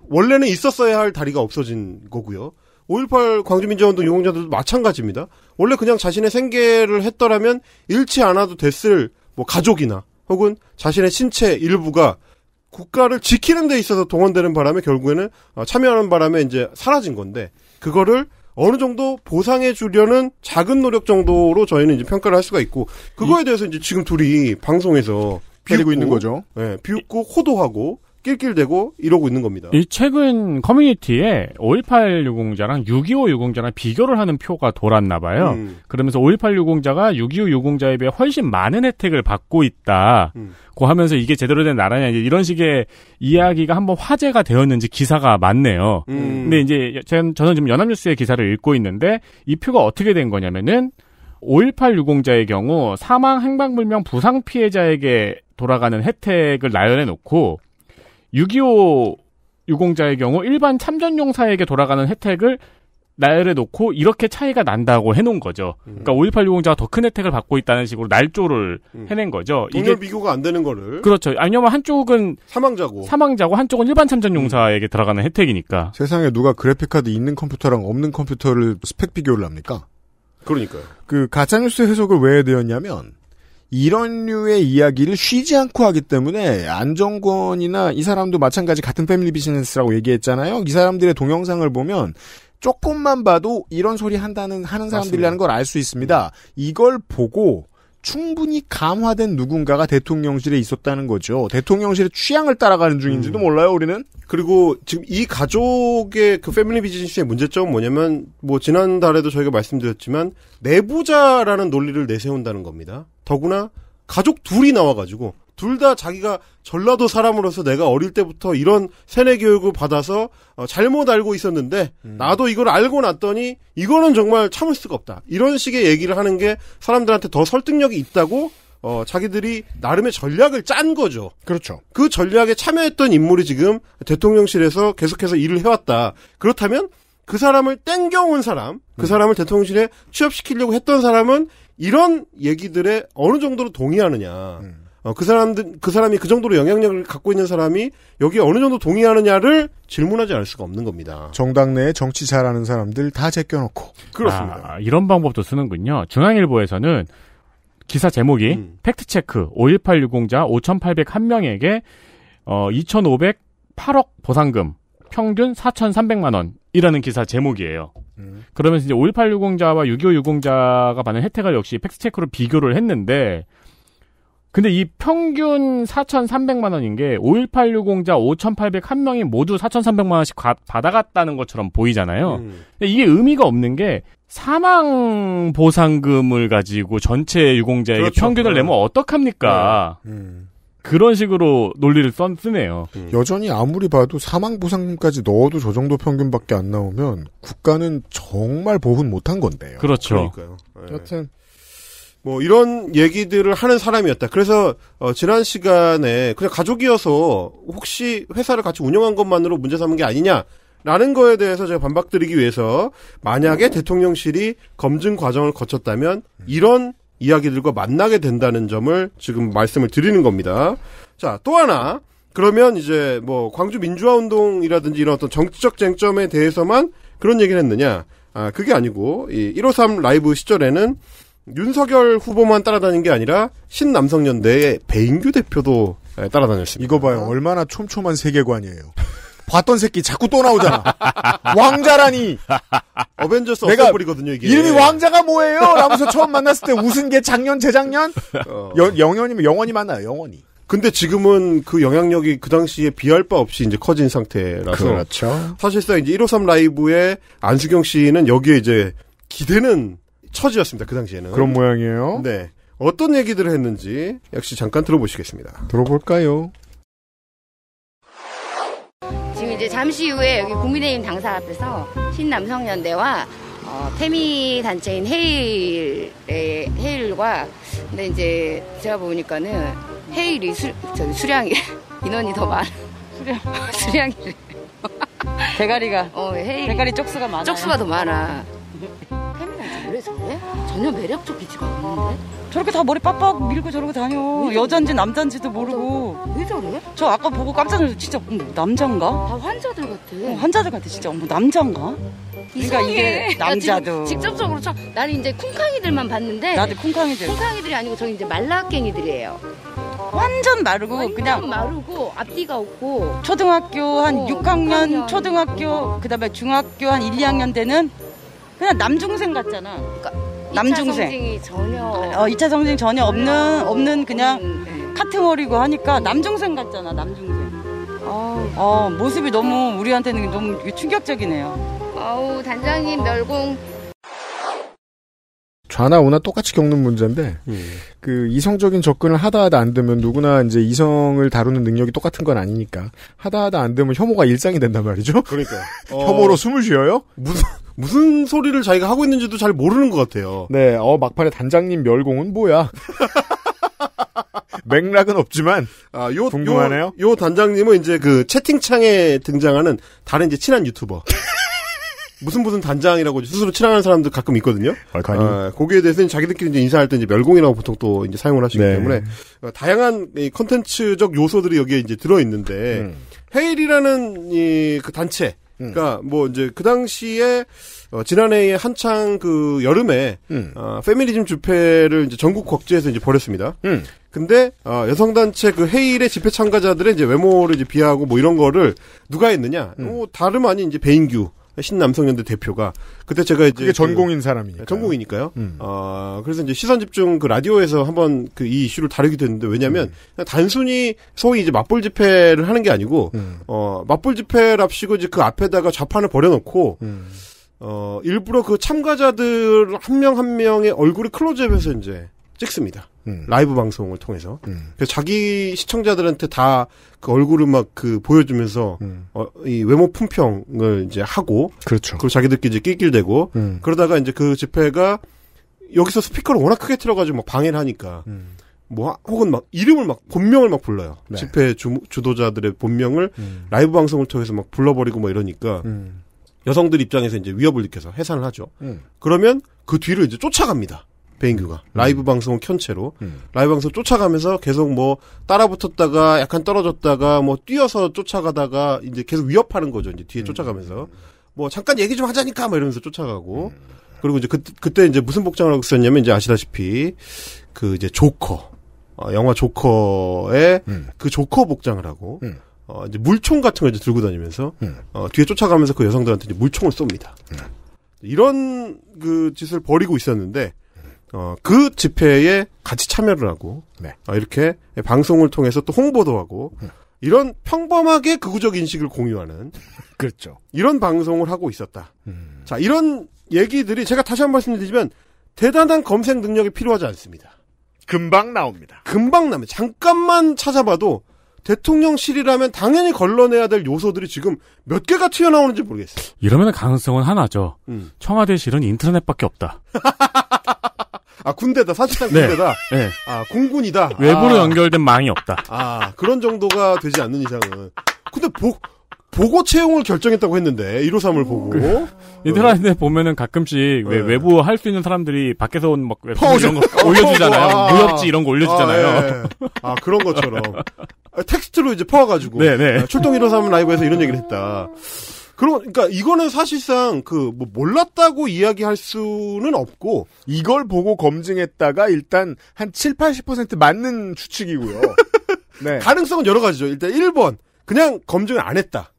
원래는 있었어야 할 다리가 없어진 거고요. 5.18 광주민주화운동 용의자들도 마찬가지입니다. 원래 그냥 자신의 생계를 했더라면 잃지 않아도 됐을 뭐 가족이나 혹은 자신의 신체 일부가 국가를 지키는 데 있어서 동원되는 바람에 결국에는 어, 참여하는 바람에 이제 사라진 건데 그거를 어느 정도 보상해 주려는 작은 노력 정도로 저희는 이제 평가를 할 수가 있고 그거에 대해서 이제 지금 둘이 방송에서 비웃고 있는 거죠. 예, 네, 비웃고 호도하고 낄낄대고 이러고 있는 겁니다. 이 최근 커뮤니티에 5.18 유공자랑 6.25 유공자랑 비교를 하는 표가 돌았나 봐요. 음. 그러면서 5.18 유공자가 6.25 유공자에 비해 훨씬 많은 혜택을 받고 있다. 음. 고 그 하면서 이게 제대로 된 나라냐 이런 식의 이야기가 한번 화제가 되었는지 기사가 많네요. 음. 근데 이제 저는 지금 연합뉴스의 기사를 읽고 있는데 이 표가 어떻게 된 거냐면은 5.18 유공자의 경우 사망 행방불명 부상 피해자에게 돌아가는 혜택을 나열해 놓고 6.25 유공자의 경우 일반 참전용사에게 돌아가는 혜택을 나열해 놓고 이렇게 차이가 난다고 해놓은 거죠. 그러니까 음. 그러니까 5.18 유공자가 더 큰 혜택을 받고 있다는 식으로 날조를 음. 해낸 거죠. 이게 비교가 안 되는 거를. 그렇죠. 아니면 한쪽은 사망자고 사망자고 한쪽은 일반 참전용사에게 음. 들어가는 혜택이니까. 세상에 누가 그래픽카드 있는 컴퓨터랑 없는 컴퓨터를 스펙 비교를 합니까? 그러니까요. 그 가짜뉴스 해석을 왜내었냐면 이런 류의 이야기를 쉬지 않고 하기 때문에 안정권이나 이 사람도 마찬가지 같은 패밀리 비즈니스라고 얘기했잖아요. 이 사람들의 동영상을 보면 조금만 봐도 이런 소리 한다는 하는 사람들이라는 걸 알 수 있습니다. 이걸 보고 충분히 감화된 누군가가 대통령실에 있었다는 거죠. 대통령실의 취향을 따라가는 중인지도 음. 몰라요, 우리는. 그리고 지금 이 가족의 그 패밀리 비즈니스의 문제점은 뭐냐면 뭐 지난달에도 저희가 말씀드렸지만 내부자라는 논리를 내세운다는 겁니다. 더구나 가족 둘이 나와가지고 둘다 자기가 전라도 사람으로서 내가 어릴 때부터 이런 세뇌 교육을 받아서 어, 잘못 알고 있었는데 음. 나도 이걸 알고 났더니 이거는 정말 참을 수가 없다. 이런 식의 얘기를 하는 게 사람들한테 더 설득력이 있다고 어, 자기들이 나름의 전략을 짠 거죠. 그렇죠. 그 전략에 참여했던 인물이 지금 대통령실에서 계속해서 일을 해왔다. 그렇다면 그 사람을 땡겨온 사람, 그 음. 사람을 대통령실에 취업시키려고 했던 사람은 이런 얘기들에 어느 정도로 동의하느냐. 음. 어, 그 사람들 그 사람이 그 정도로 영향력을 갖고 있는 사람이 여기에 어느 정도 동의하느냐를 질문하지 않을 수가 없는 겁니다. 정당 내에 정치 잘하는 사람들 다 제껴놓고 그렇습니다. 아, 이런 방법도 쓰는군요. 중앙일보에서는 기사 제목이 음. 팩트 체크 5.18 유공자 5,801명에게 어, 2,508억 보상금 평균 4,300만 원이라는 기사 제목이에요. 음. 그러면서 이제 5.18 유공자와 6.25 유공자가 받는 혜택을 역시 팩트체크로 비교를 했는데 근데 이 평균 4,300만 원인 게5.18 유공자 5,801명이 모두 4,300만 원씩 받아갔다는 것처럼 보이잖아요. 음. 이게 의미가 없는 게 사망 보상금을 가지고 전체 유공자에게 그렇죠. 평균을 네. 내면 어떡합니까? 음. 음. 그런 식으로 논리를 써, 쓰네요. 음. 여전히 아무리 봐도 사망 보상금까지 넣어도 저 정도 평균밖에 안 나오면 국가는 정말 보훈 못한 건데요. 그렇죠. 그러니까요. 네. 여튼 뭐 이런 얘기들을 하는 사람이었다. 그래서 어, 지난 시간에 그냥 가족이어서 혹시 회사를 같이 운영한 것만으로 문제 삼은 게 아니냐라는 거에 대해서 제가 반박드리기 위해서 만약에 대통령실이 검증 과정을 거쳤다면 이런 이야기들과 만나게 된다는 점을 지금 말씀을 드리는 겁니다. 자, 또 하나 그러면 이제 뭐 광주 민주화 운동이라든지 이런 어떤 정치적 쟁점에 대해서만 그런 얘기를 했느냐? 아, 그게 아니고 이 153 라이브 시절에는 윤석열 후보만 따라다닌 게 아니라 신남성연대의 배인규 대표도 예, 따라다녔습니다. 이거 봐요. 얼마나 촘촘한 세계관이에요. 봤던 새끼 자꾸 또 나오잖아. 왕자라니. 어벤져스 내가 어플이거든요 이게. 이름이 왕자가 뭐예요? 라면서 처음 만났을 때 웃은 게 작년 재작년? 어. 여, 영현이면 영원히 만나요. 영원히. 근데 지금은 그 영향력이 그 당시에 비할 바 없이 이제 커진 상태라서. 그렇죠. 사실상 이제 153 라이브에 안수경 씨는 여기에 이제 기대는 처지였습니다. 그 당시에는. 그런 모양이에요. 네. 어떤 얘기들을 했는지 역시 잠깐 들어보시겠습니다. 들어볼까요? 지금 이제 잠시 후에 여기 국민의힘 당사 앞에서 신남성연대와 어, 태미 단체인 헤일의 해일과 근데 이제 제가 보니까는 헤일이 수, 저기 수량이 인원이 더 많아 수량 수량이 대가리가 어헤일 대가리 쪽수가 많아 쪽수가 더 많아 그 전혀 매력적이지가 않는데? 저렇게 다 머리 빡빡 밀고 저러고 다녀. 여잔지 남잔지도 모르고. 왜 저래? 저 아까 보고 깜짝 놀랐어. 진짜 어 남잔가? 다 환자들 같아. 어, 환자들 같아 진짜. 어머 남잔가? 그러니까 이게 남자도. 직접적으로 저 나는 이제 쿵캉이들만 봤는데 나도 쿵캉이들. 쿵캉이들이 아니고 저 이제 말라깽이들이에요. 완전 마르고 완전 그냥 마르고 앞뒤가 없고 초등학교 한 어, 6학년, 6학년. 초등학교 그다음에 중학교 한 1, 2학년 때는 그냥 남중생 같잖아. 그러니까 남중생. 2차 성징이 전혀 어, 2차 성징 전혀 없는 없는 그냥 음, 네. 카트머리고 하니까 남중생 같잖아. 남중생. 어, 어 모습이 너무 우리한테는 너무 충격적이네요. 아우 단장님 멸공 좌나 우나 똑같이 겪는 문제인데 음. 그 이성적인 접근을 하다하다 안 되면 누구나 이제 이성을 다루는 능력이 똑같은 건 아니니까 하다하다 안 되면 혐오가 일상이 된단 말이죠. 그러니까 어... 혐오로 숨을 쉬어요? 무슨 무슨 소리를 자기가 하고 있는지도 잘 모르는 것 같아요. 네, 어, 막판에 단장님 멸공은 뭐야? 맥락은 없지만 아, 요, 궁금하네요. 요, 요 단장님은 이제 그 채팅창에 등장하는 다른 이제 친한 유튜버. 무슨 무슨 단장이라고 스스로 친하는 사람도 가끔 있거든요. 아, 아, 거기에 대해서는 자기들끼리 이제 인사할 때 이제 멸공이라고 보통 또 이제 사용을 하시기 네. 때문에 어, 다양한 이 컨텐츠적 요소들이 여기에 이제 들어 있는데 음. 헤일이라는 이 그 단체 그러니까 뭐 이제 그 당시에 어, 지난해에 한창 그 여름에 음. 어, 페미니즘 주폐를 이제 전국 각지에서 이제 벌였습니다. 음. 근데 어, 여성단체 그 회의의 집회 참가자들의 이제 외모를 이제 비하하고 뭐 이런 거를 누가 했느냐? 뭐 다름 아닌 이제 배인규 신남성연대 대표가 그때 제가 이제 그 전공인 사람이니까 네, 전공이니까요. 음. 어, 그래서 이제 시선 집중 그 라디오에서 한번 그이 이슈를 다루게됐는데 왜냐하면 음. 단순히 소위 이제 맞불 집회를 하는 게 아니고 음. 어 맞불 집회랍시고 이제 그 앞에다가 좌판을 버려놓고. 음. 어, 일부러 그 참가자들 한 명한 한 명의 얼굴을 클로즈업해서 이제 찍습니다. 음. 라이브 방송을 통해서. 음. 그래서 자기 시청자들한테 다 그 얼굴을 막 그 보여주면서 음. 어, 이 외모 품평을 이제 하고 그렇죠. 그리고 자기들끼리 이제 낄낄대고 음. 그러다가 이제 그 집회가 여기서 스피커를 워낙 크게 틀어가지고 막 방해를 하니까 음. 뭐 혹은 막 이름을 막 본명을 막 불러요. 네. 집회 주, 주도자들의 본명을 음. 라이브 방송을 통해서 막 불러버리고 막 이러니까 여성들 입장에서 이제 위협을 느껴서 해산을 하죠. 그러면 그 뒤를 이제 쫓아갑니다. 배인규가 음. 라이브 방송을 켠 채로 음. 라이브 방송 쫓아가면서 계속 뭐 따라붙었다가 약간 떨어졌다가 뭐 뛰어서 쫓아가다가 이제 계속 위협하는 거죠. 이제 뒤에 음. 쫓아가면서 뭐 잠깐 얘기 좀 하자니까 막 이러면서 쫓아가고 그리고 이제 그, 그때 이제 무슨 복장을 하고 있었냐면 이제 아시다시피 그 이제 조커 어, 영화 조커의 음. 그 조커 복장을 하고 음. 어, 이제 물총 같은 걸 이제 들고 다니면서 음. 어, 뒤에 쫓아가면서 그 여성들한테 이제 물총을 쏩니다. 이런 그 짓을 벌이고 있었는데 어, 그 집회에 같이 참여를 하고 네. 어, 이렇게 방송을 통해서 또 홍보도 하고 네. 이런 평범하게 극우적 인식을 공유하는 그렇죠. 이런 방송을 하고 있었다. 음. 자 이런 얘기들이 제가 다시 한 번 말씀드리지만 대단한 검색 능력이 필요하지 않습니다. 금방 나옵니다. 금방 나옵니다. 잠깐만 찾아봐도 대통령실이라면 당연히 걸러내야 될 요소들이 지금 몇 개가 튀어나오는지 모르겠어요. 이러면 가능성은 하나죠. 음. 청와대실은 인터넷밖에 없다. 아 군대다 사실상 네. 군대다. 네. 네. 아 공군이다. 외부로 아. 연결된 망이 없다. 아 그런 정도가 되지 않는 이상은. 근데 보 보고 채용을 결정했다고 했는데 153을 보고 그, 네. 인터넷에 보면은 가끔씩 네. 외부 할 수 있는 사람들이 밖에서 온막 이런 거 올려주잖아요 아. 무협지 이런 거 아, 올려주잖아요. 아, 아 그런 것처럼 아, 텍스트로 이제 퍼가지고 와 네, 네네. 아, 출동 153 라이브에서 이런 얘기를 했다. 그럼 그러니까 이거는 사실상 그 뭐 몰랐다고 이야기할 수는 없고 이걸 보고 검증했다가 일단 한 7, 80% 맞는 추측이고요. 네. 가능성은 여러 가지죠. 일단 1번 그냥 검증을 안 했다.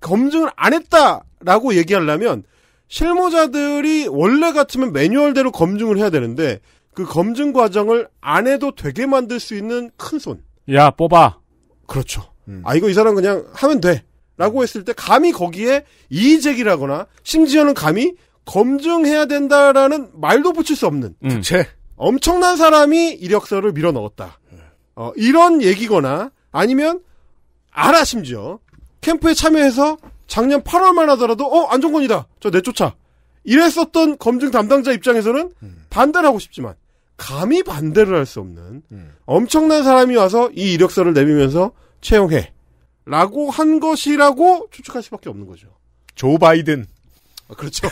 검증을 안 했다라고 얘기하려면 실무자들이 원래 같으면 매뉴얼대로 검증을 해야 되는데 그 검증 과정을 안 해도 되게 만들 수 있는 큰 손. 야 뽑아. 그렇죠. 음. 아 이거 이 사람 그냥 하면 돼. 라고 했을 때 감히 거기에 이의제기라거나 심지어는 감히 검증해야 된다라는 말도 붙일 수 없는 음. 엄청난 사람이 이력서를 밀어 넣었다. 어, 이런 얘기거나 아니면 알아 심지어 캠프에 참여해서 작년 8월만 하더라도 어 안정권이다 저 내쫓아 이랬었던 검증 담당자 입장에서는 음. 반대를 하고 싶지만 감히 반대를 할 수 없는 음. 엄청난 사람이 와서 이 이력서를 내밀면서 채용해 라고 한 것이라고 추측할 수밖에 없는 거죠. 조 바이든. 아, 그렇죠.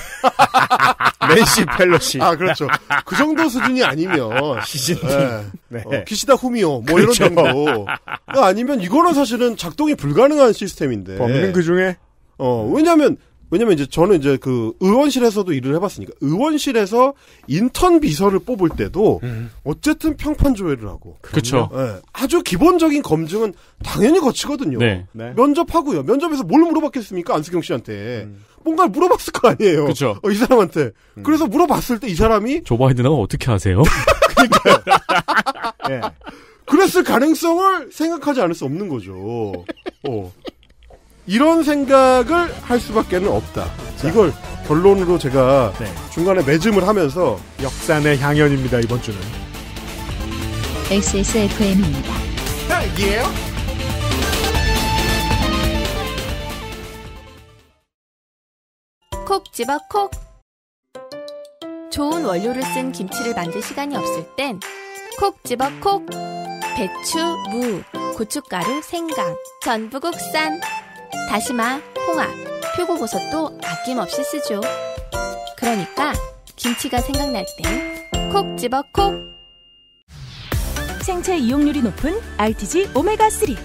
맨시펠러시 아, 그렇죠. 그 정도 수준이 아니면. 시진핑. 예. 네. 어, 키시다 후미오. 뭐 그렇죠. 이런 정도. 아, 아니면 이거는 사실은 작동이 불가능한 시스템인데. 법는 그 중에? 어, 왜냐면 하 왜냐면 이제 저는 이제 그 의원실에서도 일을 해봤으니까 의원실에서 인턴 비서를 뽑을 때도 음. 어쨌든 평판 조회를 하고 그렇죠. 네. 아주 기본적인 검증은 당연히 거치거든요. 네. 네. 면접하고요. 면접에서 뭘 물어봤겠습니까 안수경 씨한테 음. 뭔가 를 물어봤을 거 아니에요. 그렇죠. 어, 이 사람한테 음. 그래서 물어봤을 때 이 사람이 조 바이든하고 어떻게 하세요? 그러니까 네. 그랬을 가능성을 생각하지 않을 수 없는 거죠. 어. 이런 생각을 할 수밖에 는 없다. 자. 이걸 결론으로 제가 네. 중간에 매짐을 하면서 역산의 향연입니다 이번 주는 XSFM입니다. 예. 콕 집어 콕. 좋은 원료를 쓴 김치를 만들 시간이 없을 땐 콕 집어 콕. 배추, 무, 고춧가루, 생강, 전부 국산. 다시마, 홍합, 표고버섯도 아낌없이 쓰죠. 그러니까 김치가 생각날 땐콕 집어 콕! 생체 이용률이 높은 RTG 오메가3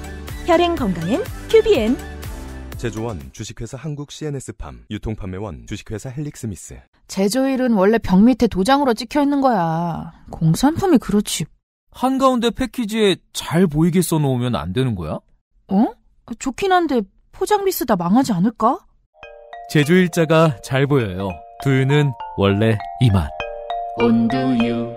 혈행 건강엔 큐비엔 제조원 주식회사 한국 CNS팜 유통판매원 주식회사 헬릭스미스 제조일은 원래 벽 밑에 도장으로 찍혀 있는 거야. 공산품이 그렇지. 한가운데 패키지에 잘 보이게 써놓으면 안 되는 거야? 어? 좋긴 한데 포장비 쓰다 망하지 않을까? 제조일자가잘 보여요. 두유는 원래 이맛. 온두유.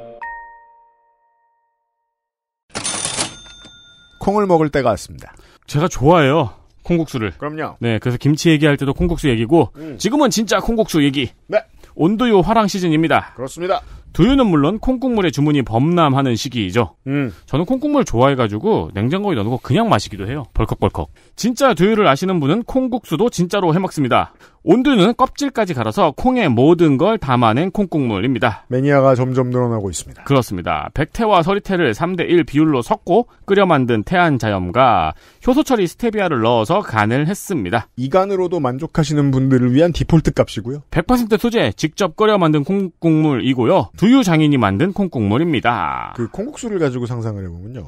콩을 먹을 때가 왔습니다. 제가 좋아해요. 콩국수를. 그럼요. 네, 그래서 김치 얘기할 때도 콩국수 얘기고 음. 지금은 진짜 콩국수 얘기. 네. 온두유 화랑 시즌입니다. 그렇습니다. 두유는 물론 콩국물의 주문이 범람하는 시기이죠. 음. 저는 콩국물 좋아해가지고 냉장고에 넣어놓고 그냥 마시기도 해요. 벌컥벌컥. 진짜 두유를 아시는 분은 콩국수도 진짜로 해먹습니다. 온두는 껍질까지 갈아서 콩의 모든 걸 담아낸 콩국물입니다. 매니아가 점점 늘어나고 있습니다. 그렇습니다. 백태와 서리태를 3대1 비율로 섞고 끓여 만든 태안자염과 효소 처리 스테비아를 넣어서 간을 했습니다. 이 간으로도 만족하시는 분들을 위한 디폴트 값이고요. 100% 소재, 직접 끓여 만든 콩국물이고요. 두유 장인이 만든 콩국물입니다. 그 콩국수를 가지고 상상을 해보면요.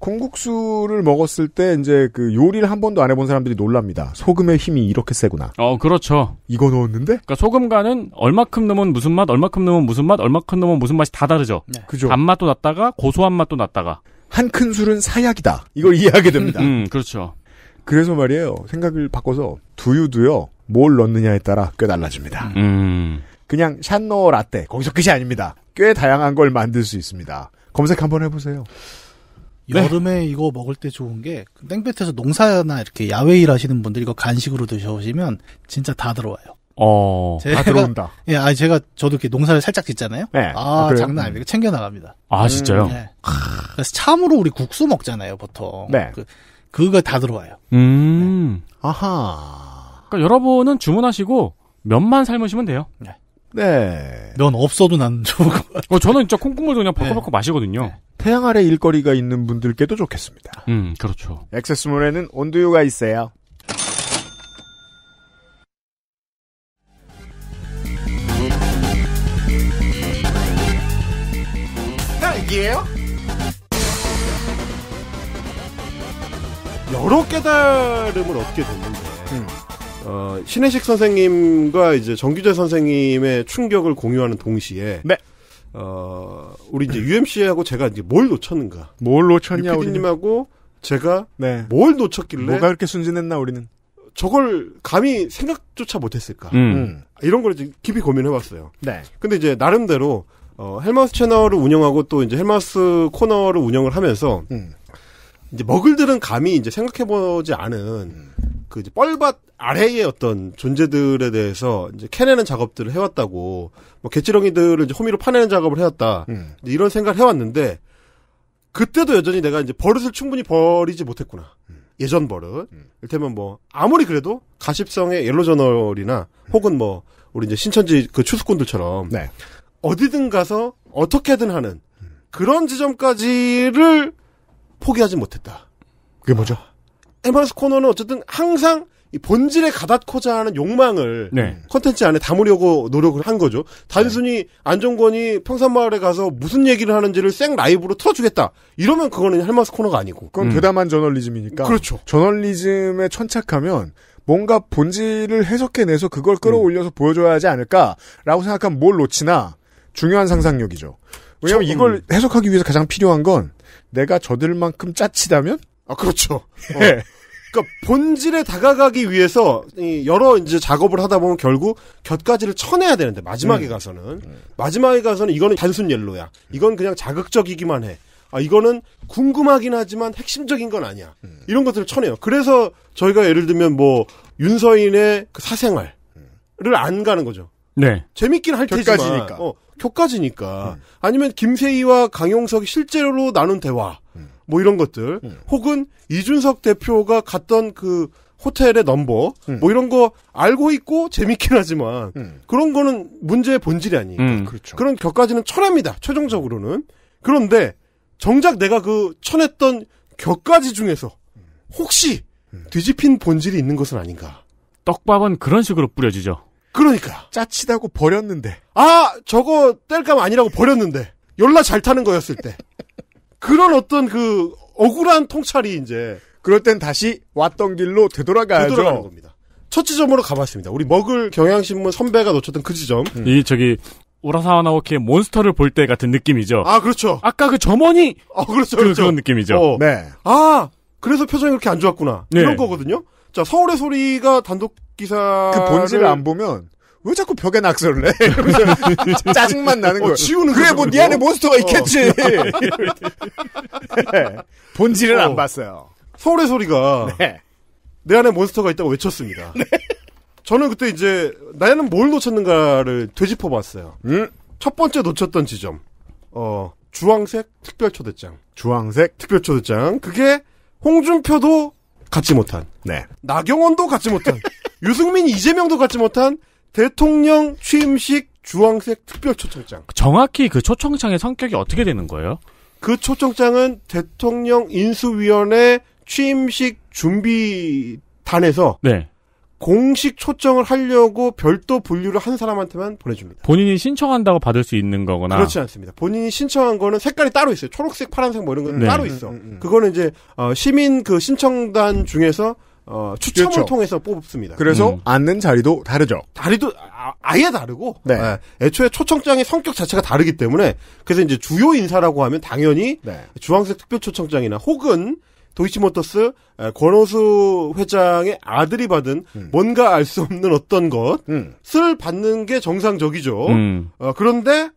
콩국수를 먹었을 때 이제 그 요리를 한 번도 안 해본 사람들이 놀랍니다. 소금의 힘이 이렇게 세구나. 어, 그렇죠. 이거 넣었는데? 그러니까 소금간은 얼마큼 넣으면 무슨 맛, 얼마큼 넣으면 무슨 맛, 얼마큼 넣으면 무슨 맛이 다 다르죠. 네. 그죠. 단맛도 났다가 고소한 맛도 났다가. 한큰 술은 사약이다. 이걸 이해하게 됩니다. 음, 그렇죠. 그래서 말이에요. 생각을 바꿔서 두유도요. 뭘 넣느냐에 따라 꽤 달라집니다. 음. 그냥 샷노 라떼 거기서 끝이 아닙니다. 꽤 다양한 걸 만들 수 있습니다. 검색 한번 해보세요. 네. 여름에 네. 이거 먹을 때 좋은 게 땡볕에서 농사나 이렇게 야외 일하시는 분들 이거 간식으로 드셔보시면 진짜 다 들어와요. 어, 제가, 다 들어온다. 예, 아 제가 저도 이렇게 농사를 살짝 짓잖아요. 네. 아, 아 그래 장난 아니에요. 챙겨 나갑니다. 아, 진짜요? 음, 네. 그래서 참으로 우리 국수 먹잖아요, 보통. 네. 그, 그거 다 들어와요. 음. 네. 아하. 그러니까 여러분은 주문하시고 면만 삶으시면 돼요. 네. 네. 넌 없어도 난 좋을 것같아 어, 저는 진짜 콩국물 도 그냥 바꿔바고 네. 마시거든요. 네. 태양 아래 일거리가 있는 분들께도 좋겠습니다. 음, 그렇죠. 액세스몰에는 온두유가 있어요. 딸기에요 여러 깨달음을 얻게 됐는데 음. 어, 신혜식 선생님과 이제 정규재 선생님의 충격을 공유하는 동시에 네. 어, 우리 이제 UMC하고 제가 이제 뭘 놓쳤는가? 뭘 놓쳤냐 우리 님하고 제가 네. 뭘 놓쳤길래 뭐가 그렇게 순진했나 우리는 저걸 감히 생각조차 못했을까? 음. 음. 이런 걸 이제 깊이 고민해봤어요. 네. 근데 이제 나름대로 어, 헬마우스 채널을 운영하고 또 이제 헬마우스 코너를 운영을 하면서 음. 이제 먹을들은 감히 이제 생각해보지 않은 그 뻘밭 아래의 어떤 존재들에 대해서 이제 캐내는 작업들을 해왔다고 뭐 개찌렁이들을 이제 호미로 파내는 작업을 해왔다 음. 이런 생각을 해왔는데 그때도 여전히 내가 이제 버릇을 충분히 버리지 못했구나 음. 예전 버릇 음. 를테면뭐 아무리 그래도 가십성의 옐로저널이나 혹은 뭐 우리 이제 신천지 그 추수꾼들처럼 네. 어디든 가서 어떻게든 하는 그런 지점까지를 포기하지 못했다. 그게 뭐죠? 에머스 코너는 어쨌든 항상 이 본질에 가닿고자 하는 욕망을 네. 컨텐츠 안에 담으려고 노력을 한 거죠. 단순히 네. 안정권이 평산마을에 가서 무슨 얘기를 하는지를 생 라이브로 틀어주겠다. 이러면 그거는 할마스 코너가 아니고. 그건 음. 괴담한 저널리즘이니까. 그렇죠. 저널리즘에 천착하면 뭔가 본질을 해석해내서 그걸 끌어올려서 음. 보여줘야 하지 않을까라고 생각하면 뭘 놓치나 중요한 상상력이죠. 왜냐면 하 이걸 해석하기 위해서 가장 필요한 건 내가 저들만큼 짜치다면? 아 그렇죠. 어. 네. 그러니까 본질에 다가가기 위해서 여러 이제 작업을 하다 보면 결국 곁가지를 쳐내야 되는데 마지막에 음. 가서는 음. 마지막에 가서는 이거는 단순 옐로야. 이건 그냥 자극적이기만 해. 아 이거는 궁금하긴 하지만 핵심적인 건 아니야. 음. 이런 것들을 쳐내요. 그래서 저희가 예를 들면 뭐 윤서인의 그 사생활을 안 가는 거죠. 네. 재밌긴 할 테지만. 어, 교과지니까 음. 아니면 김세희와 강용석이 실제로 나눈 대화 음. 뭐 이런 것들 음. 혹은 이준석 대표가 갔던 그 호텔의 넘버 음. 뭐 이런 거 알고 있고 재밌긴 하지만 음. 그런 거는 문제의 본질이 아니니까 음. 그렇죠. 그런 격까지는 철합니다 최종적으로는 그런데 정작 내가 그 쳐냈던 격까지 중에서 혹시 뒤집힌 본질이 있는 것은 아닌가 떡밥은 그런 식으로 뿌려지죠 그러니까. 짜치다고 버렸는데. 아, 저거 뗄감 아니라고 버렸는데. 열나 잘 타는 거였을 때. 그런 어떤 그 억울한 통찰이 이제. 그럴 땐 다시 왔던 길로 되돌아가야죠. 되돌아가는 겁니다. 첫 지점으로 가봤습니다. 우리 먹을 경향신문 선배가 놓쳤던 그 지점. 음. 이 저기 우라사와나오키의 몬스터를 볼 때 같은 느낌이죠. 아 그렇죠. 아까 그 점원이. 어 그렇죠. 그, 그렇죠. 그런 느낌이죠. 어. 네. 아 그래서 표정이 그렇게 안 좋았구나. 네. 이런 거거든요. 자, 서울의 소리가 단독 기사. 그 본질을 안 보면, 왜 자꾸 벽에 낙서를 해? 짜증만 나는 어, 거야. 어, 지우는 그래, 뭐, 네 안에 몬스터가 어. 있겠지! 네. 본질을 어. 안 봤어요. 서울의 소리가. 네. 내 안에 몬스터가 있다고 외쳤습니다. 네. 저는 그때 이제, 나는 뭘 놓쳤는가를 되짚어 봤어요. 음? 첫 번째 놓쳤던 지점. 어, 주황색 특별초대장. 주황색 특별초대장. 그게, 홍준표도 갖지 못한. 네. 나경원도 갖지 못한. 유승민, 이재명도 갖지 못한 대통령 취임식 주황색 특별 초청장. 정확히 그 초청장의 성격이 어떻게 되는 거예요? 그 초청장은 대통령 인수위원회 취임식 준비단에서 네. 공식 초청을 하려고 별도 분류를 한 사람한테만 보내줍니다. 본인이 신청한다고 받을 수 있는 거거나 그렇지 않습니다. 본인이 신청한 거는 색깔이 따로 있어요. 초록색, 파란색 뭐 이런 건 네. 따로 있어. 음, 음, 음. 그거는 이제 어, 시민 그 신청단 중에서 어, 추첨을 그렇죠. 통해서 뽑습니다. 그래서 음. 앉는 자리도 다르죠. 자리도 아, 예 다르고 네. 네. 애초에 초청장의 성격 자체가 다르기 때문에 그래서 이제 주요 인사라고 하면 당연히 네. 주황색 특별 초청장이나 혹은 도이치모터스 권호수 회장의 아들이 받은 음. 뭔가 알 수 없는 어떤 것을 음. 받는 게 정상적이죠. 음. 어, 그런데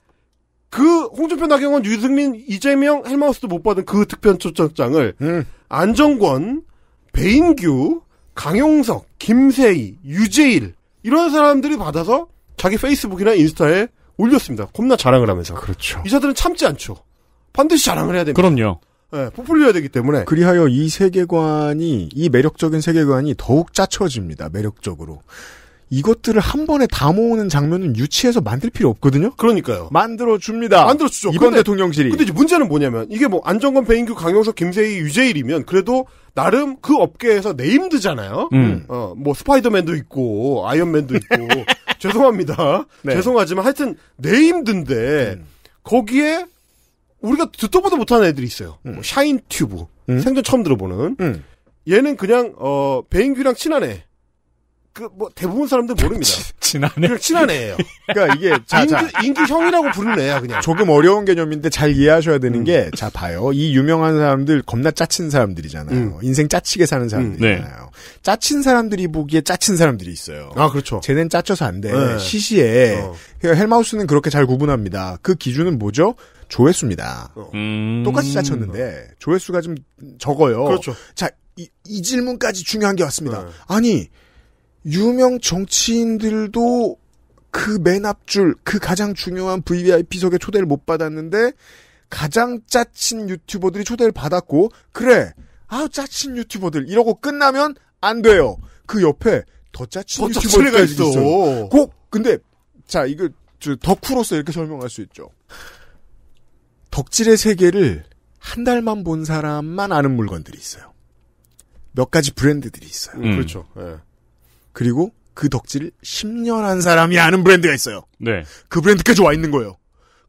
그 홍준표 나경원 유승민 이재명 헬마우스도 못 받은 그 특별 초청장을 음. 안정권 배인규 강용석 김세희 유재일 이런 사람들이 받아서 자기 페이스북이나 인스타에 올렸습니다. 겁나 자랑을 하면서. 그렇죠. 이 사들은 참지 않죠. 반드시 자랑을 해야 됩니다. 그럼요. 네, 예, 부풀려야 되기 때문에. 그리하여 이 세계관이, 이 매력적인 세계관이 더욱 짜쳐집니다, 매력적으로. 이것들을 한 번에 다 모으는 장면은 유치해서 만들 필요 없거든요? 그러니까요. 만들어줍니다. 만들어주죠. 이번 근데, 대통령실이. 근데 이제 문제는 뭐냐면, 이게 뭐안정권 배인규, 강용석, 김세희, 유재일이면 그래도 나름 그 업계에서 네임드잖아요? 음. 어, 뭐 스파이더맨도 있고, 아이언맨도 있고. 죄송합니다. 네. 죄송하지만 하여튼 네임드인데, 음. 거기에 우리가 듣도 보도 못하는 애들이 있어요. 뭐 음. 뭐 샤인 튜브 음. 생전 처음 들어보는. 음. 얘는 그냥 어 배인규랑 친한 애. 그뭐 대부분 사람들 모릅니다. 친한 애. 친한 애예요. 그러니까 이게 자, 인규, 자. 인규 형이라고 부르는 애야 그냥. 조금 어려운 개념인데 잘 이해하셔야 되는 음. 게자 봐요. 이 유명한 사람들 겁나 짜친 사람들이잖아요. 음. 인생 짜치게 사는 음. 사람들이잖아요. 네. 짜친 사람들이 보기에 짜친 사람들이 있어요. 아 그렇죠. 쟤는 짜쳐서 안 돼. 네. 시시해. 어. 그러니까 헬마우스는 그렇게 잘 구분합니다. 그 기준은 뭐죠? 조회수입니다. 어. 음... 똑같이 짜쳤는데 조회수가 좀 적어요. 그렇죠. 자, 이, 이 질문까지 중요한 게 왔습니다. 네. 아니 유명 정치인들도 그 맨 앞줄, 그 가장 중요한 VVIP석에 초대를 못 받았는데 가장 짜친 유튜버들이 초대를 받았고 그래 아우 짜친 유튜버들 이러고 끝나면 안 돼요. 그 옆에 더 짜친 더 유튜버들까지 있어. 있어요. 꼭 근데 자 이거 저 덕후로서 이렇게 설명할 수 있죠. 덕질의 세계를 한 달만 본 사람만 아는 물건들이 있어요. 몇 가지 브랜드들이 있어요. 음. 그렇죠. 네. 그리고 그 덕질을 10년 한 사람이 아는 브랜드가 있어요. 네. 그 브랜드까지 와 있는 거예요.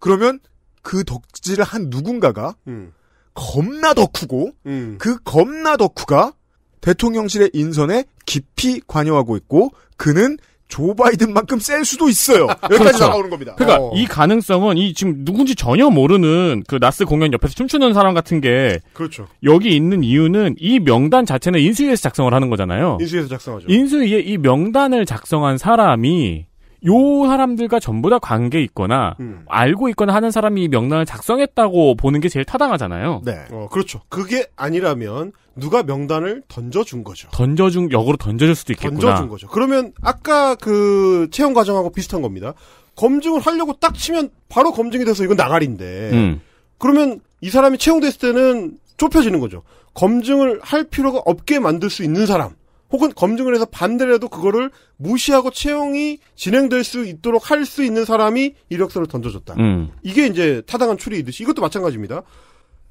그러면 그 덕질을 한 누군가가 음. 겁나 덕후고 음. 그 겁나 덕후가 대통령실의 인선에 깊이 관여하고 있고 그는 조 바이든만큼 셀 수도 있어요. 아, 여기까지 그렇죠. 나오는 겁니다. 그러니까 어. 이 가능성은 이 지금 누군지 전혀 모르는 그 나스 공연 옆에서 춤추는 사람 같은 게 그렇죠. 여기 있는 이유는 이 명단 자체는 인수위에서 작성을 하는 거잖아요. 인수위에서 작성하죠. 인수위에 이 명단을 작성한 사람이 요 사람들과 전부 다 관계 있거나 음. 알고 있거나 하는 사람이 명단을 작성했다고 보는 게 제일 타당하잖아요. 네. 어, 그렇죠. 그게 아니라면 누가 명단을 던져준 거죠. 던져준 역으로 던져줄 수도 있겠구나. 던져준 거죠. 그러면 아까 그 채용 과정하고 비슷한 겁니다. 검증을 하려고 딱 치면 바로 검증이 돼서 이건 나가리인데 음. 그러면 이 사람이 채용됐을 때는 좁혀지는 거죠. 검증을 할 필요가 없게 만들 수 있는 사람. 혹은 검증을 해서 반대라도 그거를 무시하고 채용이 진행될 수 있도록 할 수 있는 사람이 이력서를 던져줬다. 음. 이게 이제 타당한 추리이듯이 이것도 마찬가지입니다.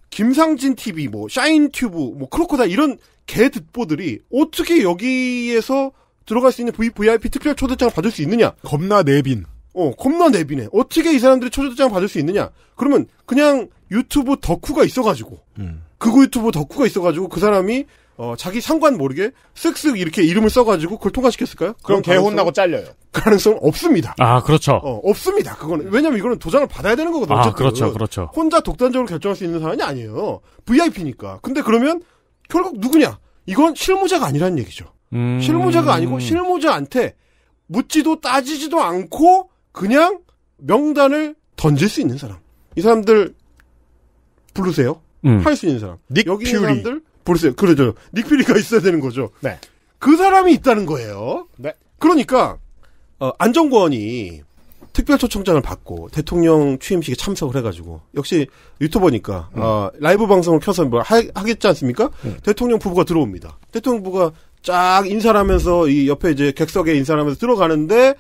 김상진 TV, 뭐 샤인 튜브, 뭐 크로커다 이런 개 듣보들이 어떻게 여기에서 들어갈 수 있는 VIP 특별 초대장을 받을 수 있느냐? 겁나 내빈. 어, 겁나 내빈네 어떻게 이 사람들이 초대장 을 받을 수 있느냐? 그러면 그냥 유튜브 덕후가 있어가지고, 음. 그거 유튜브 덕후가 있어가지고 그 사람이 어, 자기 상관 모르게 쓱쓱 이렇게 이름을 써가지고 그걸 통과시켰을까요? 그럼 개 혼나고 잘려요. 가능성 없습니다. 아 그렇죠. 어, 없습니다. 그거는 왜냐면 이거는 도장을 받아야 되는 거거든요. 아 그렇죠, 그렇죠. 혼자 독단적으로 결정할 수 있는 사람이 아니에요. VIP니까. 근데 그러면 결국 누구냐? 이건 실무자가 아니라는 얘기죠. 음... 실무자가 아니고 실무자한테 묻지도 따지지도 않고 그냥 명단을 던질 수 있는 사람. 이 사람들 부르세요. 음. 할수 있는 사람. 닉 여기 퓨리. 있는 사람들 볼세요. 그러죠. 닉피리가 있어야 되는 거죠. 네. 그 사람이 있다는 거예요. 네. 그러니까 어, 안정권이 특별초청장을 받고 대통령 취임식에 참석을 해가지고 역시 유튜버니까 음. 어, 라이브 방송을 켜서 뭐 하, 겠지 않습니까? 음. 대통령 부부가 들어옵니다. 대통령 부부가 쫙 인사를 하면서 이 옆에 이제 객석에 인사를 하면서 들어가는데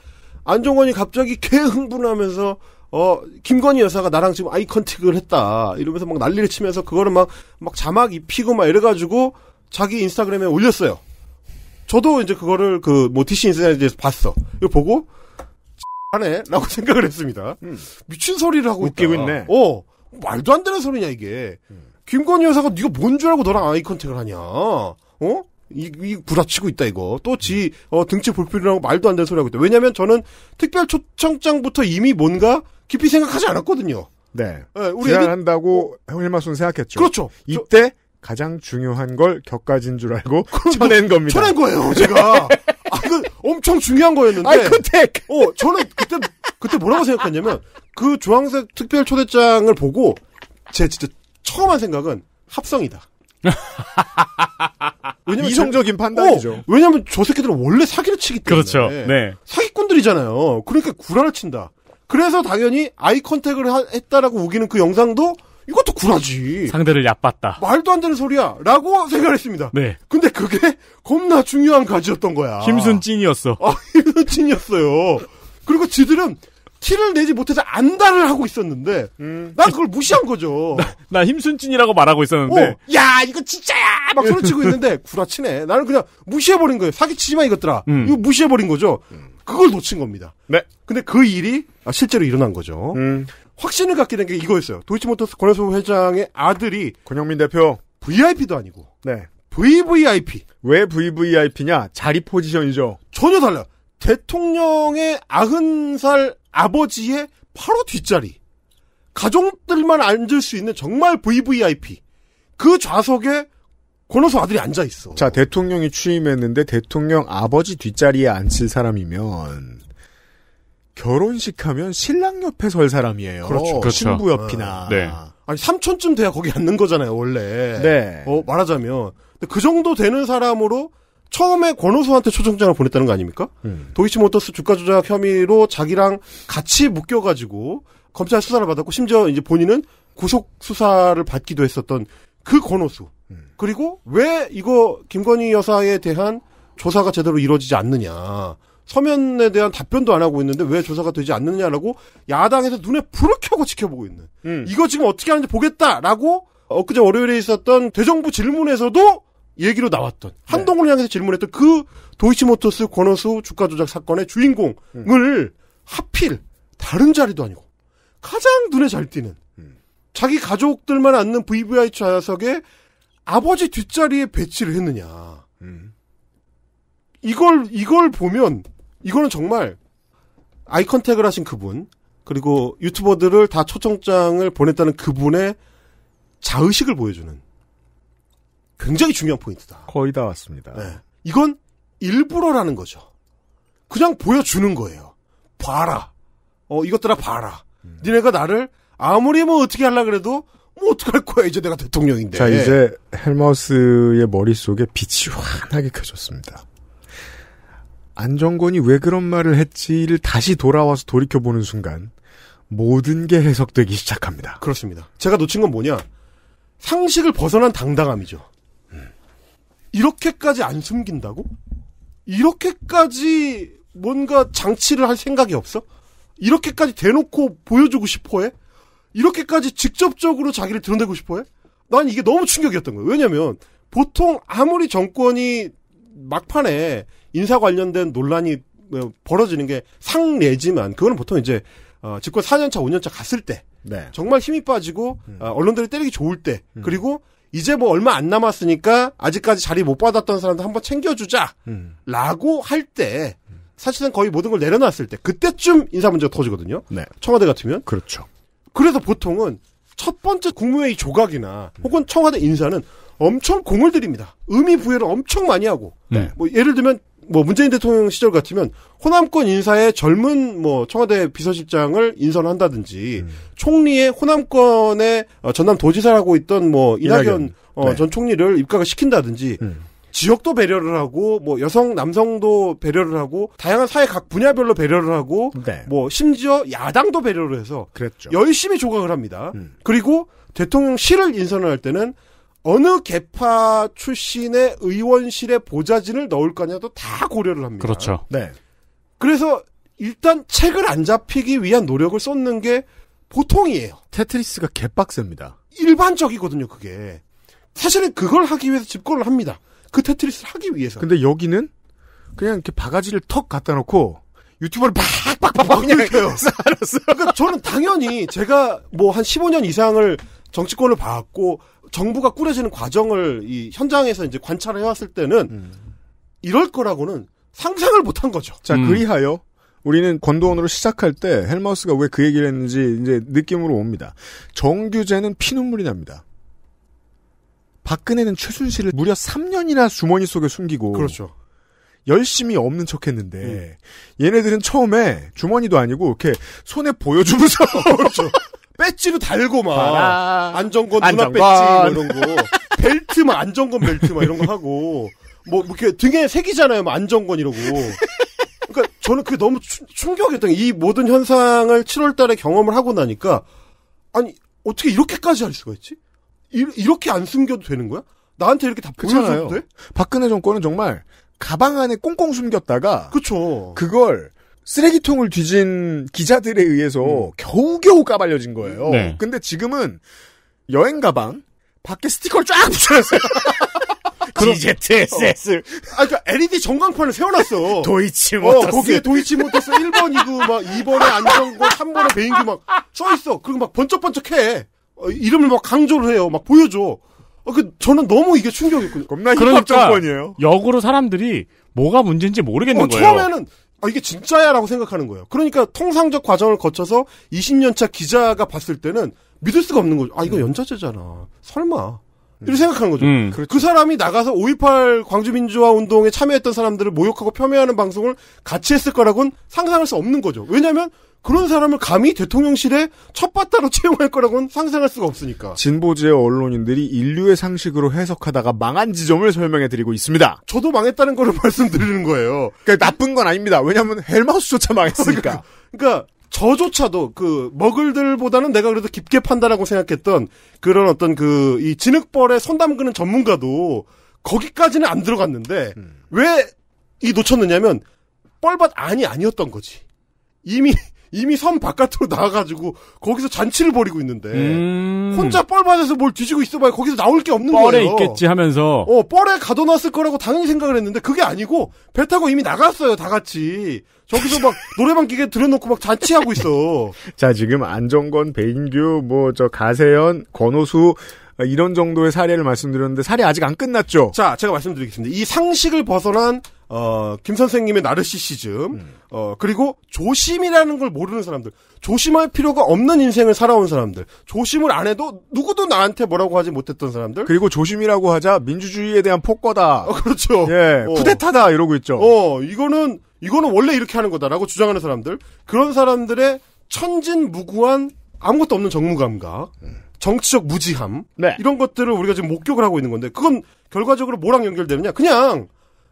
안종원이 갑자기 개 흥분하면서 어, 김건희 여사가 나랑 지금 아이 컨택을 했다. 이러면서 막 난리를 치면서 그거를 막, 막 자막 입히고 막 이래가지고 자기 인스타그램에 올렸어요. 저도 이제 그거를 그, 뭐, 티시 인스타에서 그램 봤어. 이거 보고, 하네? 라고 생각을 했습니다. 음. 미친 소리를 하고 웃기고 있다. 네 어, 말도 안 되는 소리냐, 이게. 음. 김건희 여사가 네가 뭔 줄 알고 너랑 아이 컨택을 하냐. 어? 이, 이 부라치고 있다 이거 또지 어, 등치 볼필요라고 말도 안 되는 소리 하고 있다 왜냐면 저는 특별 초청장부터 이미 뭔가 깊이 생각하지 않았거든요. 네. 네 우리 제한한다고 애기... 헬마순 생각했죠. 그렇죠. 이때 저... 가장 중요한 걸 격가진 줄 알고 그렇죠. 쳐낸 겁니다. 쳐낸 거예요, 제가. 아, 그 엄청 중요한 거였는데. 아, 그때. 어, 저는 그때 그때 뭐라고 생각했냐면 그 주황색 특별 초대장을 보고 제 진짜 처음 한 생각은 합성이다. 왜냐면 이성적인 제, 어, 판단이죠. 어, 왜냐면 저 새끼들은 원래 사기를 치기 때문에. 그렇죠. 네. 사기꾼들이잖아요. 그러니까 구라를 친다. 그래서 당연히 아이 컨택을 하, 했다라고 우기는 그 영상도 이것도 구라지. 상대를 얕봤다. 말도 안 되는 소리야. 라고 생각을 했습니다. 네. 근데 그게 겁나 중요한 가지였던 거야. 힘순 찐이었어. 아, 힘순 찐이었어요. 그리고 지들은 티를 내지 못해서 안달을 하고 있었는데 음. 난 그걸 무시한 거죠. 나, 나 힘순찐이라고 말하고 있었는데 어, 야 이거 진짜야 막 소리치고 있는데 구라치네. 나는 그냥 무시해버린 거예요. 사기치지 마 이것들아. 음. 이거 무시해버린 거죠. 그걸 놓친 겁니다. 네. 근데 그 일이 아, 실제로 일어난 거죠. 음. 확신을 갖게 된 게 이거였어요. 도이치모터스 권혜수 회장의 아들이 권영민 대표 VIP도 아니고 네. VVIP. 왜 VVIP냐? 자리 포지션이죠. 전혀 달라요. 대통령의 90살 아버지의 바로 뒷자리. 가족들만 앉을 수 있는 정말 VVIP. 그 좌석에 권호수 아들이 앉아 있어. 자, 대통령이 취임했는데 대통령 아버지 뒷자리에 앉힐 사람이면 결혼식 하면 신랑 옆에 설 사람이에요. 그렇죠. 그렇죠. 신부 옆이나. 아, 네. 아니 삼촌쯤 돼야 거기 앉는 거잖아요, 원래. 네. 어, 말하자면 그 정도 되는 사람으로 처음에 권호수한테 초청장을 보냈다는 거 아닙니까? 음. 도이치모터스 주가 조작 혐의로 자기랑 같이 묶여가지고 검찰 수사를 받았고 심지어 이제 본인은 구속 수사를 받기도 했었던 그 권호수. 음. 그리고 왜 이거 김건희 여사에 대한 조사가 제대로 이루어지지 않느냐. 서면에 대한 답변도 안 하고 있는데 왜 조사가 되지 않느냐라고 야당에서 눈에 불을 켜고 지켜보고 있는. 음. 이거 지금 어떻게 하는지 보겠다라고 엊그제 월요일에 있었던 대정부 질문에서도 얘기로 나왔던 네. 한동훈을 향해서 질문했던 그 도이치모터스 권호수 주가 조작 사건의 주인공을 음. 하필 다른 자리도 아니고 가장 눈에 잘 띄는 음. 자기 가족들만 앉는 VVI 좌석에 아버지 뒷자리에 배치를 했느냐. 음. 이걸 이걸 보면 이거는 정말 아이컨택을 하신 그분 그리고 유튜버들을 다 초청장을 보냈다는 그분의 자의식을 보여주는 굉장히 중요한 포인트다. 거의 다 왔습니다. 네. 이건 일부러라는 거죠. 그냥 보여주는 거예요. 봐라. 어, 이것들아 봐라. 음. 니네가 나를 아무리 뭐 어떻게 하려 그래도 뭐 어떡할 거야. 이제 내가 대통령인데. 자, 이제 헬마우스의 머릿속에 빛이 환하게 켜졌습니다. 안정권이 왜 그런 말을 했지를 다시 돌아와서 돌이켜보는 순간 모든 게 해석되기 시작합니다. 그렇습니다. 제가 놓친 건 뭐냐? 상식을 벗어난 당당함이죠. 이렇게까지 안 숨긴다고? 이렇게까지 뭔가 장치를 할 생각이 없어? 이렇게까지 대놓고 보여주고 싶어해? 이렇게까지 직접적으로 자기를 드러내고 싶어해? 난 이게 너무 충격이었던 거예요. 왜냐면 보통 아무리 정권이 막판에 인사 관련된 논란이 어, 벌어지는 게 상례지만 그거는 보통 이제 어, 집권 4년차 5년차 갔을 때 네. 정말 힘이 빠지고 음. 어, 언론들이 때리기 좋을 때 음. 그리고 이제 뭐 얼마 안 남았으니까 아직까지 자리 못 받았던 사람도 한번 챙겨주자라고 음. 할때 사실은 거의 모든 걸 내려놨을 때 그때쯤 인사 문제가 터지거든요. 네. 청와대 같으면 그렇죠. 그래서 보통은 첫 번째 국무회의 조각이나 음. 혹은 청와대 인사는 엄청 공을 들입니다. 의미 부여를 엄청 많이 하고 네. 뭐 예를 들면 뭐 문재인 대통령 시절 같으면 호남권 인사의 젊은 뭐 청와대 비서실장을 인선한다든지 음. 총리의 호남권의 어, 전남 도지사라고 있던 뭐 이낙연, 어, 네. 전 총리를 입각을 시킨다든지 음. 지역도 배려를 하고 뭐 여성 남성도 배려를 하고 다양한 사회 각 분야별로 배려를 하고 네. 뭐 심지어 야당도 배려를 해서 그랬죠. 열심히 조각을 합니다. 음. 그리고 대통령실을 인선을 할 때는 어느 개파 출신의 의원실에 보좌진을 넣을 거냐도 다 고려를 합니다. 그렇죠. 네. 그래서 일단 책을 안 잡히기 위한 노력을 쏟는 게 보통이에요. 테트리스가 개빡셉니다. 일반적이거든요, 그게. 사실은 그걸 하기 위해서 집권을 합니다. 그 테트리스를 하기 위해서. 근데 여기는 그냥 이렇게 바가지를 턱 갖다 놓고 유튜버를 팍팍팍팍 그냥 해요. 알았어. 그러니까 저는 당연히 제가 뭐 한 15년 이상을 정치권을 봐왔고 정부가 꾸려지는 과정을 이 현장에서 이제 관찰해 왔을 때는 음. 이럴 거라고는 상상을 못한 거죠. 자, 음. 그리하여 우리는 권도원으로 시작할 때 헬마우스가 왜 그 얘기를 했는지 이제 느낌으로 옵니다. 정규제는 피눈물이 납니다. 박근혜는 최순실을 무려 3년이나 주머니 속에 숨기고 그렇죠. 열심히 없는 척 했는데 음. 얘네들은 처음에 주머니도 아니고 이렇게 손에 보여주면서 그렇죠. 배지로 달고 막봐 아. 안정권 누나 배지 뭐 이런 거 벨트 막 안정권 벨트 막 이런 거 하고 뭐, 뭐 이렇게 등에 새기잖아요막 안정권 이러고 그러니까 저는 그게 너무 충격이었던 게이 모든 현상을 7월달에 경험을 하고 나니까 아니 어떻게 이렇게까지 할 수가 있지? 이, 렇게안 숨겨도 되는 거야? 나한테 이렇게 다 보여줘도 돼? 박근혜 정권은 정말 가방 안에 꽁꽁 숨겼다가 그쵸 그걸 쓰레기통을 뒤진 기자들에 의해서 음. 겨우겨우 까발려진 거예요. 네. 근데 지금은 여행 가방 밖에 스티커를 쫙 붙여놨어요. GZSS. 어. 아, 그니까 LED 전광판을 세워놨어. 도이치 모터스. 어, 거기에 도이치 모터스 1번이고, 막 2번에 안정고, 3번에 베인규 막 써있어. 그리고 막 번쩍번쩍 해. 어, 이름을 막 강조를 해요. 막 보여줘. 어, 그, 저는 너무 이게 충격이었거든요. 겁나 그러니까 정권이에요. 역으로 사람들이 뭐가 문제인지 모르겠는 어, 거예요. 처음에는 아, 이게 진짜야라고 생각하는 거예요. 그러니까 통상적 과정을 거쳐서 20년차 기자가 봤을 때는 믿을 수가 없는 거죠. 아, 이거 네. 연자제잖아. 설마. 음. 이렇게 생각하는 거죠. 음. 그렇죠. 그 사람이 나가서 5.18 광주민주화 운동에 참여했던 사람들을 모욕하고 폄훼하는 방송을 같이 했을 거라고는 상상할 수 없는 거죠. 왜냐하면 그런 사람을 감히 대통령실에 첫바따로 채용할 거라고는 상상할 수가 없으니까. 진보지의 언론인들이 인류의 상식으로 해석하다가 망한 지점을 설명해드리고 있습니다. 저도 망했다는 걸 말씀드리는 거예요. 그러니까 나쁜 건 아닙니다. 왜냐하면 헬마우스조차 망했으니까. 그러니까 저조차도 그 먹을들보다는 내가 그래도 깊게 판다라고 생각했던 그런 어떤 그 이 진흙벌에 손 담그는 전문가도 거기까지는 안 들어갔는데 음. 왜이 놓쳤느냐면 뻘밭 안이 아니었던 거지. 이미 이미 섬 바깥으로 나와가지고 거기서 잔치를 벌이고 있는데 음. 혼자 뻘밭에서 뭘 뒤지고 있어봐요 거기서 나올 게 없는 뻘에 거예요. 뻘에 있겠지 하면서 어 뻘에 가둬놨을 거라고 당연히 생각을 했는데 그게 아니고 배 타고 이미 나갔어요 다 같이 저기서 막 노래방 기계 들어놓고 막 자취하고 있어. 자 지금 안정권 배인규, 뭐 저 가세현, 권호수 어, 이런 정도의 사례를 말씀드렸는데 사례 아직 안 끝났죠. 자 제가 말씀드리겠습니다. 이 상식을 벗어난 어, 김 선생님의 나르시시즘 음. 어, 그리고 조심이라는 걸 모르는 사람들 조심할 필요가 없는 인생을 살아온 사람들 조심을 안 해도 누구도 나한테 뭐라고 하지 못했던 사람들 그리고 조심이라고 하자 민주주의에 대한 폭거다. 어, 그렇죠. 예 어. 쿠데타다 이러고 있죠. 어 이거는 이거는 원래 이렇게 하는 거다라고 주장하는 사람들 그런 사람들의 천진무구한 아무것도 없는 정무감각 정치적 무지함 네. 이런 것들을 우리가 지금 목격을 하고 있는 건데 그건 결과적으로 뭐랑 연결되느냐 그냥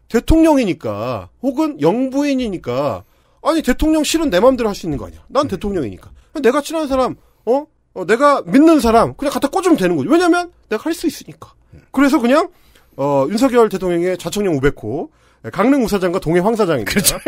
대통령이니까 혹은 영부인이니까 아니 대통령 실은 내맘대로할 수 있는 거 아니야 난 음. 대통령이니까 내가 친한 사람 어? 어? 내가 믿는 사람 그냥 갖다 꽂으면 되는 거지 왜냐면 내가 할 수 있으니까 음. 그래서 그냥 어, 윤석열 대통령의 좌청령 500호, 예, 강릉 우사장과 동해 황사장입니다. 그렇죠.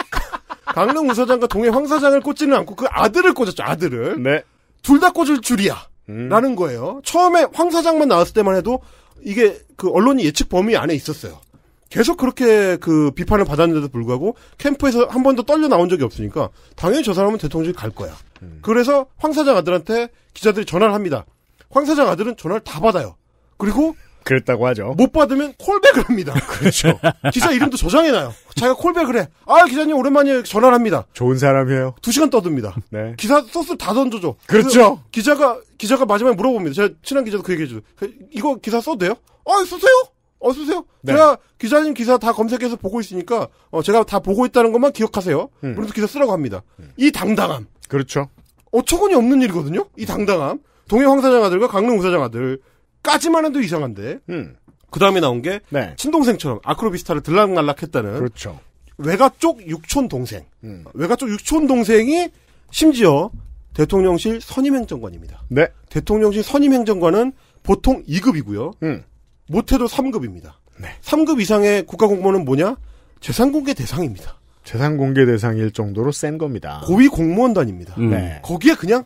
강릉 우사장과 동해 황사장을 꽂지는 않고 그 아들을 꽂았죠, 아들을. 네. 둘 다 꽂을 줄이야. 음. 라는 거예요. 처음에 황사장만 나왔을 때만 해도 이게 그 언론이 예측 범위 안에 있었어요. 계속 그렇게 그 비판을 받았는데도 불구하고 캠프에서 한 번도 떨려 나온 적이 없으니까 당연히 저 사람은 대통령실 갈 거야. 음. 그래서 황 사장 아들한테 기자들이 전화를 합니다. 황 사장 아들은 전화를 다 받아요. 그리고 그랬다고 하죠. 못 받으면 콜백을 합니다. 그렇죠. 기사 이름도 저장해놔요. 자기가 콜백을 해. 아, 기자님 오랜만에 전화를 합니다. 좋은 사람이에요. 두 시간 떠듭니다. 네. 기사 소스 다 던져줘. 그렇죠. 기자가, 기자가 마지막에 물어봅니다. 제가 친한 기자도 그 얘기해줘요. 그, 이거 기사 써도 돼요? 아, 쓰세요! 어, 쓰세요. 네. 제가 기자님 기사 다 검색해서 보고 있으니까, 어, 제가 다 보고 있다는 것만 기억하세요. 음. 그래서 기사 쓰라고 합니다. 음. 이 당당함. 그렇죠. 어처구니 없는 일이거든요? 이 당당함. 동해 황사장 아들과 강릉 우사장 아들. 까지만 해도 이상한데. 음. 그 다음에 나온 게 네. 친동생처럼 아크로비스타를 들락날락했다는. 그렇죠. 외가 쪽 육촌 동생. 음. 외가 쪽 육촌 동생이 심지어 대통령실 선임행정관입니다. 네. 대통령실 선임행정관은 보통 2급이고요. 음. 못해도 3급입니다. 네. 3급 이상의 국가공무원은 뭐냐? 재산공개 대상입니다. 재산공개 대상일 정도로 센 겁니다. 고위 공무원단입니다. 음. 네. 거기에 그냥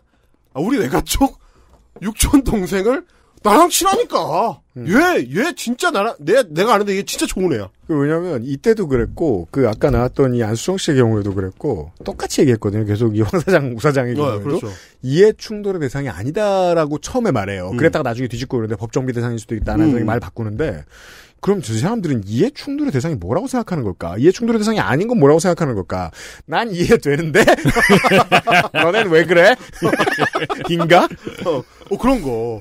아, 우리 외가 쪽 육촌 동생을 나랑 친하니까. 음. 얘, 얘 진짜 나랑, 내, 내가 아는데 얘 진짜 좋은 애야. 그 왜냐면, 이때도 그랬고, 그 아까 나왔던 이안수정 씨의 경우에도 그랬고, 똑같이 얘기했거든요. 계속 이 황사장, 우사장의 네, 경우에도. 네, 그렇죠. 이해 충돌의 대상이 아니다라고 처음에 말해요. 음. 그랬다가 나중에 뒤집고 그러는데 법정비 대상일 수도 있다. 나중에 음. 말 바꾸는데, 그럼 저 사람들은 이해 충돌의 대상이 뭐라고 생각하는 걸까? 이해 충돌의 대상이 아닌 건 뭐라고 생각하는 걸까? 난 이해되는데? 너넨 왜 그래? 인가? 어, 어, 그런 거.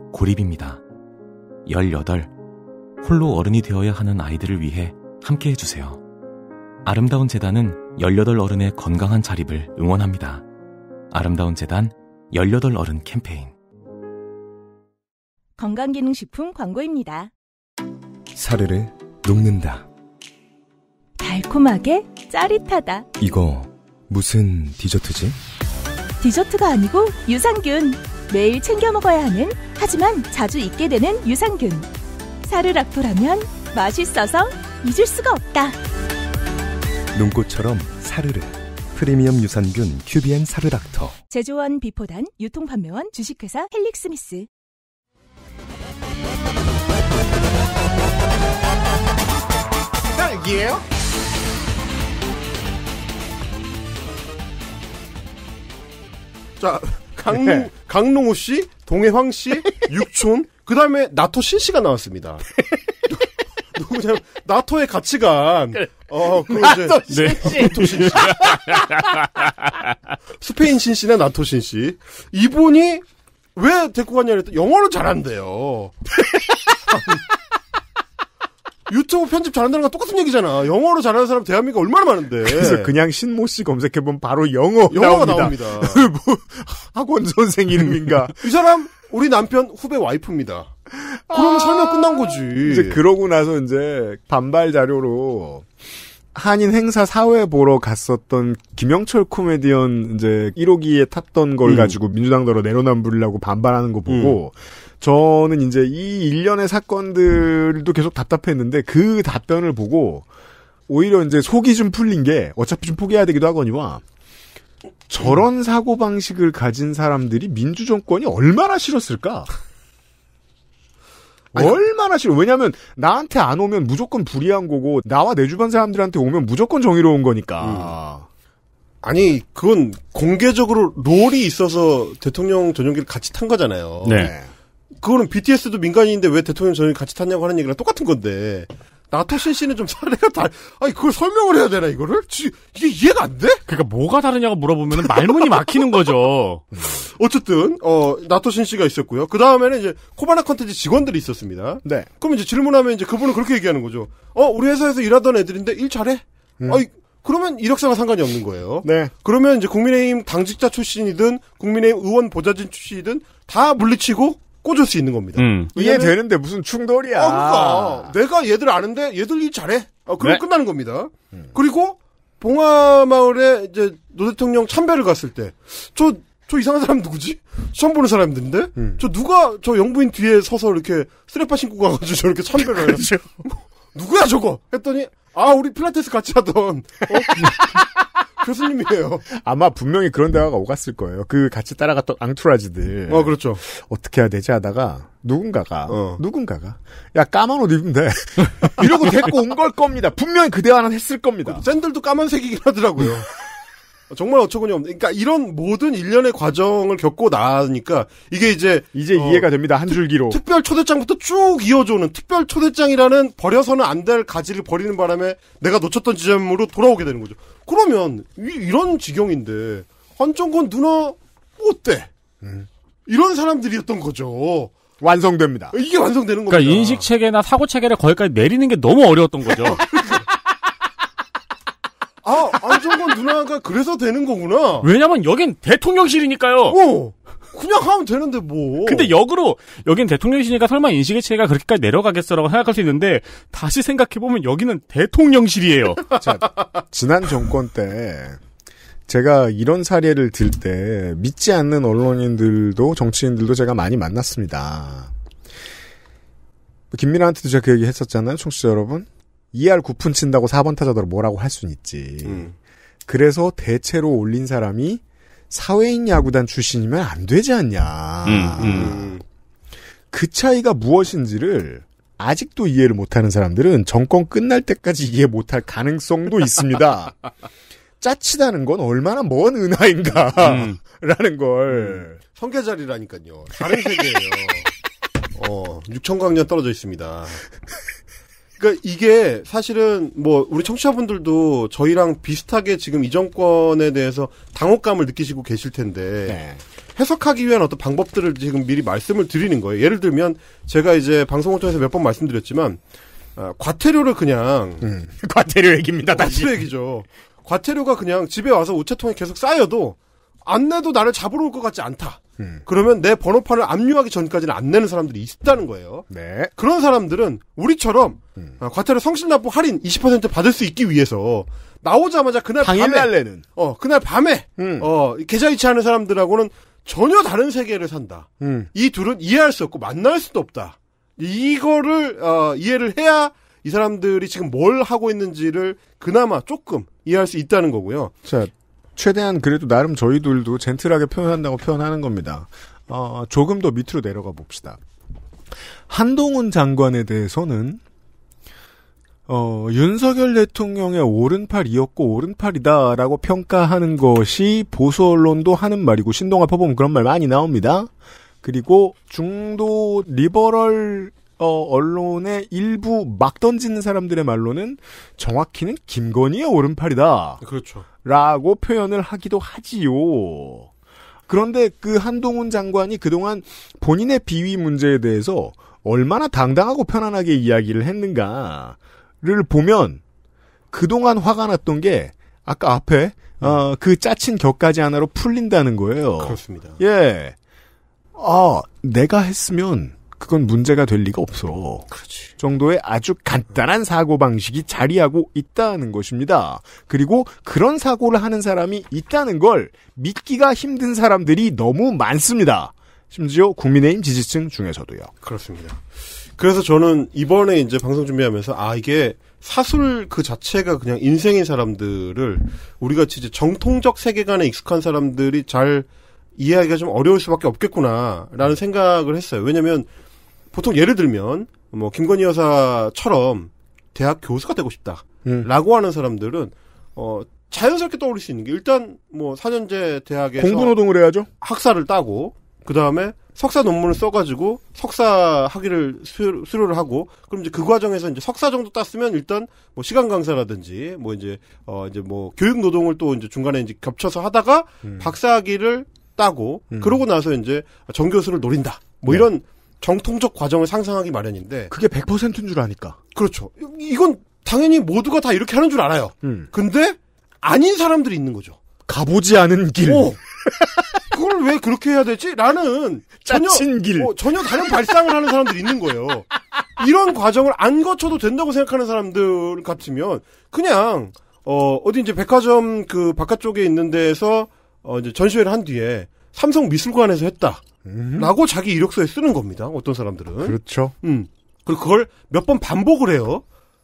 고립입니다. 18. 홀로 어른이 되어야 하는 아이들을 위해 함께 해주세요. 아름다운 재단은 18 어른의 건강한 자립을 응원합니다. 아름다운 재단 18 어른 캠페인. 건강기능식품 광고입니다. 사르르 녹는다. 달콤하게 짜릿하다. 이거 무슨 디저트지? 디저트가 아니고 유산균. 매일 챙겨 먹어야 하는 하지만 자주 잊게 되는 유산균. 사르락토라면 맛있어서 잊을 수가 없다. 눈꽃처럼 사르르. 프리미엄 유산균 큐비엔 사르락토. 제조원 비포단 유통판매원 주식회사 헬릭스미스. 딸기예요? 자, 강릉, 네. 강릉호 씨, 동해황 씨, 육촌, 그 다음에 나토 신 씨가 나왔습니다. 누구냐 나토의 가치관. 어, 그 이제 네. 나토 신 씨. 스페인 신 씨나 나토 신 씨. 이분이 왜 데리고 갔냐 그더니영어로 잘한대요. 유튜브 편집 잘한다는 건 똑같은 얘기잖아. 영어로 잘하는 사람 대한민국 얼마나 많은데. 그래서 그냥 신모 씨 검색해보면 바로 영어 영어가 나옵니다. 나옵니다. 뭐 학원 선생 이름인가. 이 사람 우리 남편 후배 와이프입니다. 그러면 아. 설명 끝난 거지. 이제 그러고 나서 이제 반발 자료로 한인 행사 사회 보러 갔었던 김영철 코미디언 이제 1호기에 탔던 걸 음. 가지고 민주당더로 내로남불이라고 반발하는 거 보고 음. 저는 이제 이 일련의 사건들도 계속 답답했는데 그 답변을 보고 오히려 이제 속이 좀 풀린 게 어차피 좀 포기해야 되기도 하거니와 저런 사고 방식을 가진 사람들이 민주 정권이 얼마나 싫었을까? 그 얼마나 싫어. 왜냐면 나한테 안 오면 무조건 불이한 거고 나와 내 주변 사람들한테 오면 무조건 정의로운 거니까. 음. 아니 그건 공개적으로 롤이 있어서 대통령 전용기를 같이 탄 거잖아요. 네. 네. 그거는 BTS도 민간인인데 왜 대통령 저녁 같이 탔냐고 하는 얘기랑 똑같은 건데. 나토 신씨는 좀 사례가 다, 아니, 그걸 설명을 해야 되나, 이거를? 지, 이게 이해가 안 돼? 그니까 뭐가 다르냐고 물어보면 말문이 막히는 거죠. 네. 어쨌든, 어, 나토 신씨가 있었고요. 그 다음에는 이제 코바나 컨텐츠 직원들이 있었습니다. 네. 그럼 이제 질문하면 이제 그분은 그렇게 얘기하는 거죠. 어, 우리 회사에서 일하던 애들인데 일 잘해? 음. 아니, 그러면 이력서가 상관이 없는 거예요. 네. 그러면 이제 국민의힘 당직자 출신이든 국민의힘 의원 보좌진 출신이든 다 물리치고 꽂을 수 있는 겁니다. 음. 이해되는데 무슨 충돌이야. 어, 그러니까. 아, 그러니까. 내가 얘들 아는데 얘들 일 잘해. 아, 그럼 네. 끝나는 겁니다. 음. 그리고 봉화마을에 이제 노 대통령 참배를 갔을 때, 저, 저 이상한 사람 누구지? 처음 보는 사람들인데? 음. 저 누가 저 영부인 뒤에 서서 이렇게 쓰레파 신고 가가지고 저렇게 참배를 그렇죠. 해요? 누구야 저거? 했더니, 아, 우리 필라테스 같이 하던, 어? 교수님이에요. 아마 분명히 그런 대화가 오갔을 거예요. 그 같이 따라갔던 앙투라지들. 어, 그렇죠. 어떻게 해야 되지 하다가 누군가가 어. 누군가가 야 까만 옷 입으면 이러고 데리고 온 걸 겁니다. 분명히 그 대화는 했을 겁니다. 그 샌들도 까만색이긴 하더라고요. 어, 정말 어처구니 없는. 그러니까 이런 모든 일련의 과정을 겪고 나니까 이게 이제 이제 어, 이해가 됩니다. 한 줄기로. 특, 특별 초대장부터 쭉 이어져오는 특별 초대장이라는 버려서는 안 될 가지를 버리는 바람에 내가 놓쳤던 지점으로 돌아오게 되는 거죠. 그러면 이, 런 지경인데 한정권 누나 어때? 음. 이런 사람들이었던 거죠. 완성됩니다. 이게 완성되는 거니다 그러니까 인식 체계나 사고 체계를 거기까지 내리는 게 너무 어려웠던 거죠. 아, 안성건 누나가 그래서 되는 거구나. 왜냐면 여긴 대통령실이니까요. 어. 그냥 하면 되는데 뭐. 근데 역으로 여긴 대통령실이니까 설마 인식의 차이가 그렇게까지 내려가겠어라고 생각할 수 있는데 다시 생각해 보면 여기는 대통령실이에요. 자, 지난 정권 때 제가 이런 사례를 들 때 믿지 않는 언론인들도 정치인들도 제가 많이 만났습니다. 김민아한테도 제가 그 얘기 했었잖아요, 청취자 여러분. 2할 9푼 친다고 4번 타자더 뭐라고 할 수는 있지. 음. 그래서 대체로 올린 사람이 사회인 야구단 출신이면 안 되지 않냐. 음, 음, 음. 그 차이가 무엇인지를 아직도 이해를 못하는 사람들은 정권 끝날 때까지 이해 못할 가능성도 있습니다. 짜치다는 건 얼마나 먼 은하인가라는 음. 걸. 음. 성계자리라니까요. 다른 세계예요. 어, 6천강년 떨어져 있습니다. 그러니까 이게 사실은 뭐 우리 청취자분들도 저희랑 비슷하게 지금 이 정권에 대해서 당혹감을 느끼시고 계실 텐데 네. 해석하기 위한 어떤 방법들을 지금 미리 말씀을 드리는 거예요. 예를 들면 제가 이제 방송을 통해서 몇 번 말씀드렸지만 아, 과태료를 그냥 음. 과태료 얘기입니다. 다시 과태료 얘기죠. 과태료가 그냥 집에 와서 우체통에 계속 쌓여도 안 내도 나를 잡으러 올 것 같지 않다. 예. 그러면 내 번호판을 압류하기 전까지는 안 내는 사람들이 있다는 거예요. 네. 그런 사람들은 우리처럼 음. 어, 과태료 성실납부 할인 20% 받을 수 있기 위해서 나오자마자 그날 밤에 날에는. 어 그날 밤에 음. 어 계좌 이체하는 사람들하고는 전혀 다른 세계를 산다. 음. 이 둘은 이해할 수 없고 만날 수도 없다. 이거를 어, 이해를 해야 이 사람들이 지금 뭘 하고 있는지를 그나마 조금 이해할 수 있다는 거고요. 자, 최대한 그래도 나름 저희들도 젠틀하게 표현한다고 표현하는 겁니다. 어, 조금 더 밑으로 내려가 봅시다. 한동훈 장관에 대해서는 어, 윤석열 대통령의 오른팔이었고 오른팔이다라고 평가하는 것이 보수 언론도 하는 말이고 신동아 퍼보면 그런 말 많이 나옵니다. 그리고 중도 리버럴 어, 언론의 일부 막 던지는 사람들의 말로는 정확히는 김건희의 오른팔이다. 그렇죠. 라고 표현을 하기도 하지요. 그런데 그 한동훈 장관이 그동안 본인의 비위 문제에 대해서 얼마나 당당하고 편안하게 이야기를 했는가를 보면 그동안 화가 났던 게 아까 앞에 어, 음. 그 짜친 격까지 하나로 풀린다는 거예요. 그렇습니다. 예. 아, 내가 했으면 그건 문제가 될 리가 없어. 그렇지. 정도의 아주 간단한 사고 방식이 자리하고 있다는 것입니다. 그리고 그런 사고를 하는 사람이 있다는 걸 믿기가 힘든 사람들이 너무 많습니다. 심지어 국민의힘 지지층 중에서도요. 그렇습니다. 그래서 저는 이번에 이제 방송 준비하면서 아 이게 사술 그 자체가 그냥 인생인 사람들을 우리가이 이제 정통적 세계관에 익숙한 사람들이 잘 이해하기가 좀 어려울 수밖에 없겠구나라는 생각을 했어요. 왜냐하면 보통 예를 들면 뭐 김건희 여사처럼 대학 교수가 되고 싶다라고 음. 하는 사람들은 어 자연스럽게 떠올릴 수 있는 게 일단 뭐 4년제 대학에서 공부 노동을 해야죠. 학사를 따고 그 다음에 석사 논문을 써가지고 석사 학위를 수료, 수료를 하고 그럼 이제 그 과정에서 이제 석사 정도 땄으면 일단 뭐 시간 강사라든지 뭐 이제 어 이제 뭐 교육 노동을 또 이제 중간에 이제 겹쳐서 하다가 음. 박사 학위를 따고 음. 그러고 나서 이제 아, 정교수를 노린다 뭐 네. 이런 정통적 과정을 상상하기 마련인데 그게 100%인 줄 아니까. 그렇죠. 이건 당연히 모두가 다 이렇게 하는 줄 알아요. 음. 근데 아닌 사람들이 있는 거죠. 가보지 않은 길. 어, 그걸 왜 그렇게 해야 되지? 라는 전혀 길. 어, 전혀 다른 발상을 하는 사람들이 있는 거예요. 이런 과정을 안 거쳐도 된다고 생각하는 사람들 같으면 그냥 어 어디 이제 백화점 그 바깥쪽에 있는 데에서 어 이제 전시회를 한 뒤에 삼성 미술관에서 했다. 라고 자기 이력서에 쓰는 겁니다. 어떤 사람들은. 그렇죠. 음. 그리고 그걸 몇 번 반복을 해요.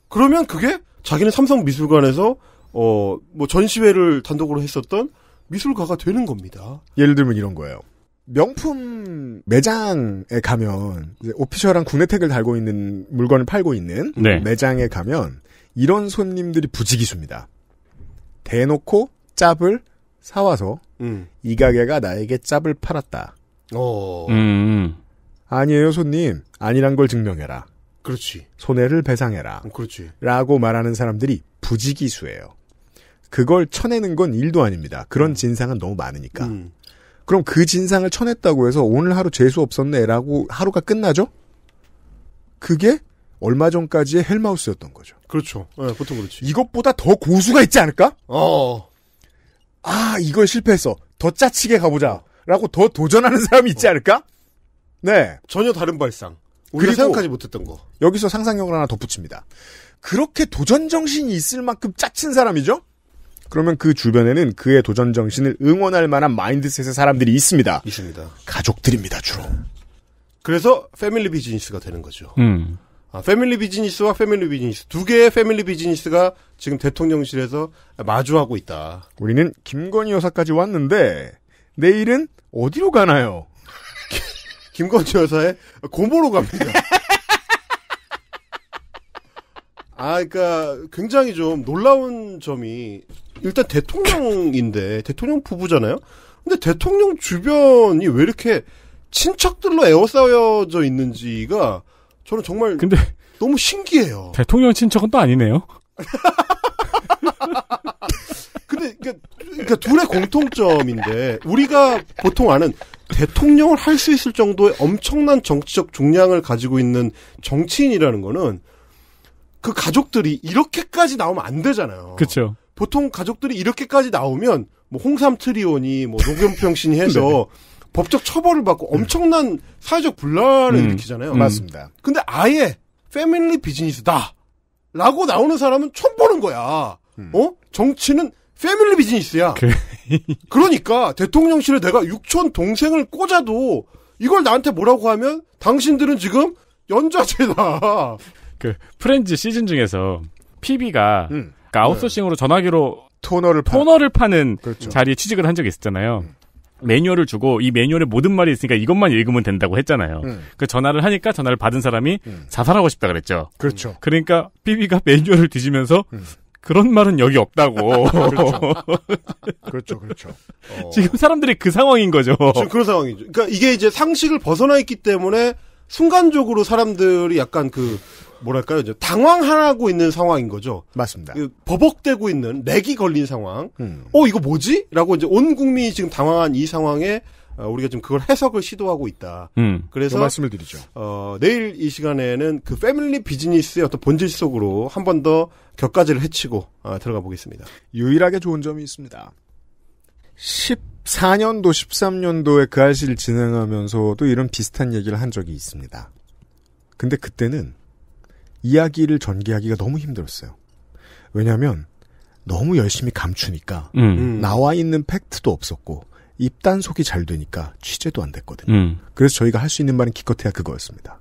그러면 그게 자기는 삼성 미술관에서 어, 뭐 전시회를 단독으로 했었던 미술가가 되는 겁니다. 예를 들면 이런 거예요. 명품 매장에 가면 오피셜한 국내 택을 달고 있는 물건을 팔고 있는 네. 매장에 가면 이런 손님들이 부지기수입니다. 대놓고 짭을 사와서 음. 이 가게가 나에게 짭을 팔았다. 어. 음. 아니에요, 손님. 아니란 걸 증명해라. 그렇지. 손해를 배상해라. 어, 그렇지. 라고 말하는 사람들이 부지기수예요. 그걸 쳐내는 건 일도 아닙니다. 그런 음. 진상은 너무 많으니까. 음. 그럼 그 진상을 쳐냈다고 해서 오늘 하루 재수 없었네라고 하루가 끝나죠? 그게 얼마 전까지의 헬마우스였던 거죠. 그렇죠. 네, 예, 보통 그렇지. 이것보다 더 고수가 있지 않을까? 어. 아, 이걸 실패했어. 더 짜치게 가보자. 라고 더 도전하는 사람이 있지 어. 않을까? 네. 전혀 다른 발상. 우리가 생각하지 못했던 거. 여기서 상상력을 하나 덧붙입니다. 그렇게 도전 정신이 있을 만큼 짜친 사람이죠? 그러면 그 주변에는 그의 도전 정신을 응원할 만한 마인드셋의 사람들이 있습니다. 있습니다. 가족들입니다, 주로. 그래서 패밀리 비즈니스가 되는 거죠. 음. 아, 패밀리 비즈니스와 패밀리 비즈니스 두 개의 패밀리 비즈니스가 지금 대통령실에서 마주하고 있다. 우리는 김건희 여사까지 왔는데 내일은 어디로 가나요? 김건희 여사의 고모로 갑니다. 아, 그니까, 굉장히 좀 놀라운 점이, 일단 대통령인데, 대통령 부부잖아요? 근데 대통령 주변이 왜 이렇게 친척들로 에워싸여져 있는지가, 저는 정말. 근데. 너무 신기해요. 대통령 친척은 또 아니네요? 그러니까, 그러니까 둘의 공통점인데 우리가 보통 아는 대통령을 할 수 있을 정도의 엄청난 정치적 중량을 가지고 있는 정치인이라는 거는 그 가족들이 이렇게까지 나오면 안 되잖아요. 그렇죠. 보통 가족들이 이렇게까지 나오면 뭐 홍삼 트리오니 뭐 노경평 신이 해서 네. 법적 처벌을 받고 네. 엄청난 사회적 분란을 음, 일으키잖아요. 음. 맞습니다. 근데 아예 패밀리 비즈니스다 라고 나오는 사람은 처음 보는 거야. 음. 어? 정치는 패밀리 비즈니스야. 그래. 그러니까 대통령실에 내가 육촌 동생을 꽂아도 이걸 나한테 뭐라고 하면 당신들은 지금 연좌제다. 그 프렌즈 시즌 중에서 PB가 음. 그러니까 아웃소싱으로 네. 전화기로 토너를 파... 토너를 파는 그렇죠. 자리에 취직을 한 적이 있었잖아요. 음. 매뉴얼을 주고 이 매뉴얼에 모든 말이 있으니까 이것만 읽으면 된다고 했잖아요. 음. 그 전화를 하니까 전화를 받은 사람이 음. 자살하고 싶다 그랬죠. 그렇죠. 그러니까 PB가 매뉴얼을 뒤지면서 음. 그런 말은 여기 없다고. 그렇죠. 그렇죠. 그렇죠. 어... 지금 사람들이 그 상황인 거죠. 지금 그런 상황이죠. 그러니까 이게 이제 상식을 벗어나 있기 때문에 순간적으로 사람들이 약간 그 뭐랄까요, 이제 당황하고 있는 상황인 거죠. 맞습니다. 그 버벅대고 있는 렉이 걸린 상황. 음. 어 이거 뭐지?라고 이제 온 국민이 지금 당황한 이 상황에 어, 우리가 지금 그걸 해석을 시도하고 있다. 음, 그래서 말씀을 드리죠. 어, 내일 이 시간에는 그 패밀리 비즈니스의 어떤 본질 속으로 한 번 더 격가지를 해치고 어, 들어가 보겠습니다. 유일하게 좋은 점이 있습니다. 14년도, 13년도에 그 알씨를 진행하면서도 이런 비슷한 얘기를 한 적이 있습니다. 근데 그때는 이야기를 전개하기가 너무 힘들었어요. 왜냐하면 너무 열심히 감추니까 음. 나와 있는 팩트도 없었고 입단속이 잘 되니까 취재도 안 됐거든요. 음. 그래서 저희가 할 수 있는 말은 기껏해야 그거였습니다.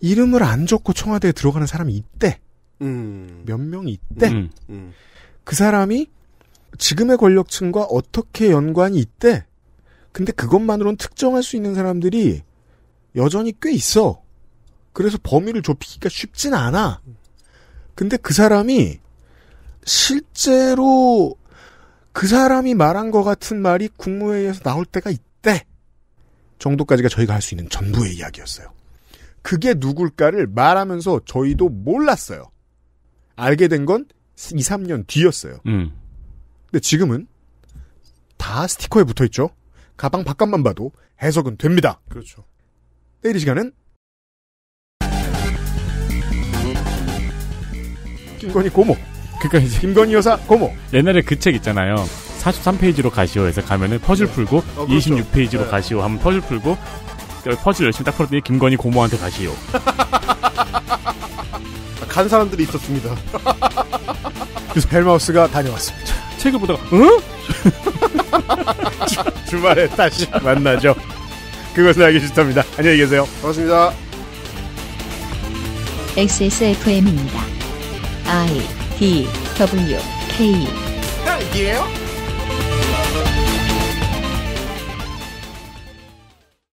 이름을 안 적고 청와대에 들어가는 사람이 있대. 음. 몇 명이 있대. 음. 음. 그 사람이 지금의 권력층과 어떻게 연관이 있대. 근데 그것만으론 특정할 수 있는 사람들이 여전히 꽤 있어. 그래서 범위를 좁히기가 쉽진 않아. 근데 그 사람이 실제로 그 사람이 말한 것 같은 말이 국무회의에서 나올 때가 있대. 정도까지가 저희가 할 수 있는 전부의 이야기였어요. 그게 누굴까를 말하면서 저희도 몰랐어요. 알게 된 건 2, 3년 뒤였어요. 음. 근데 지금은 다 스티커에 붙어 있죠. 가방 바깥만 봐도 해석은 됩니다. 그렇죠. 내일 이 시간은 김건희 고모 그러니까 이제 김건희 여사 고모. 옛날에 그 책 있잖아요. 43페이지로 가시오에서 가면은 퍼즐 네. 풀고 어, 그렇죠. 26페이지로 네. 가시오 하면 퍼즐 풀고 퍼즐 열심히 딱 풀었더니 김건희 고모한테 가시오. 간 사람들이 있었습니다. 그래서 벨마우스가 다녀왔습니다. 책을 보다가 응? 주, 말에 다시 만나죠. 그것은 알기 싫답니다. 안녕히 계세요. 고맙습니다. XSFM입니다. I D W K. 딸기예요?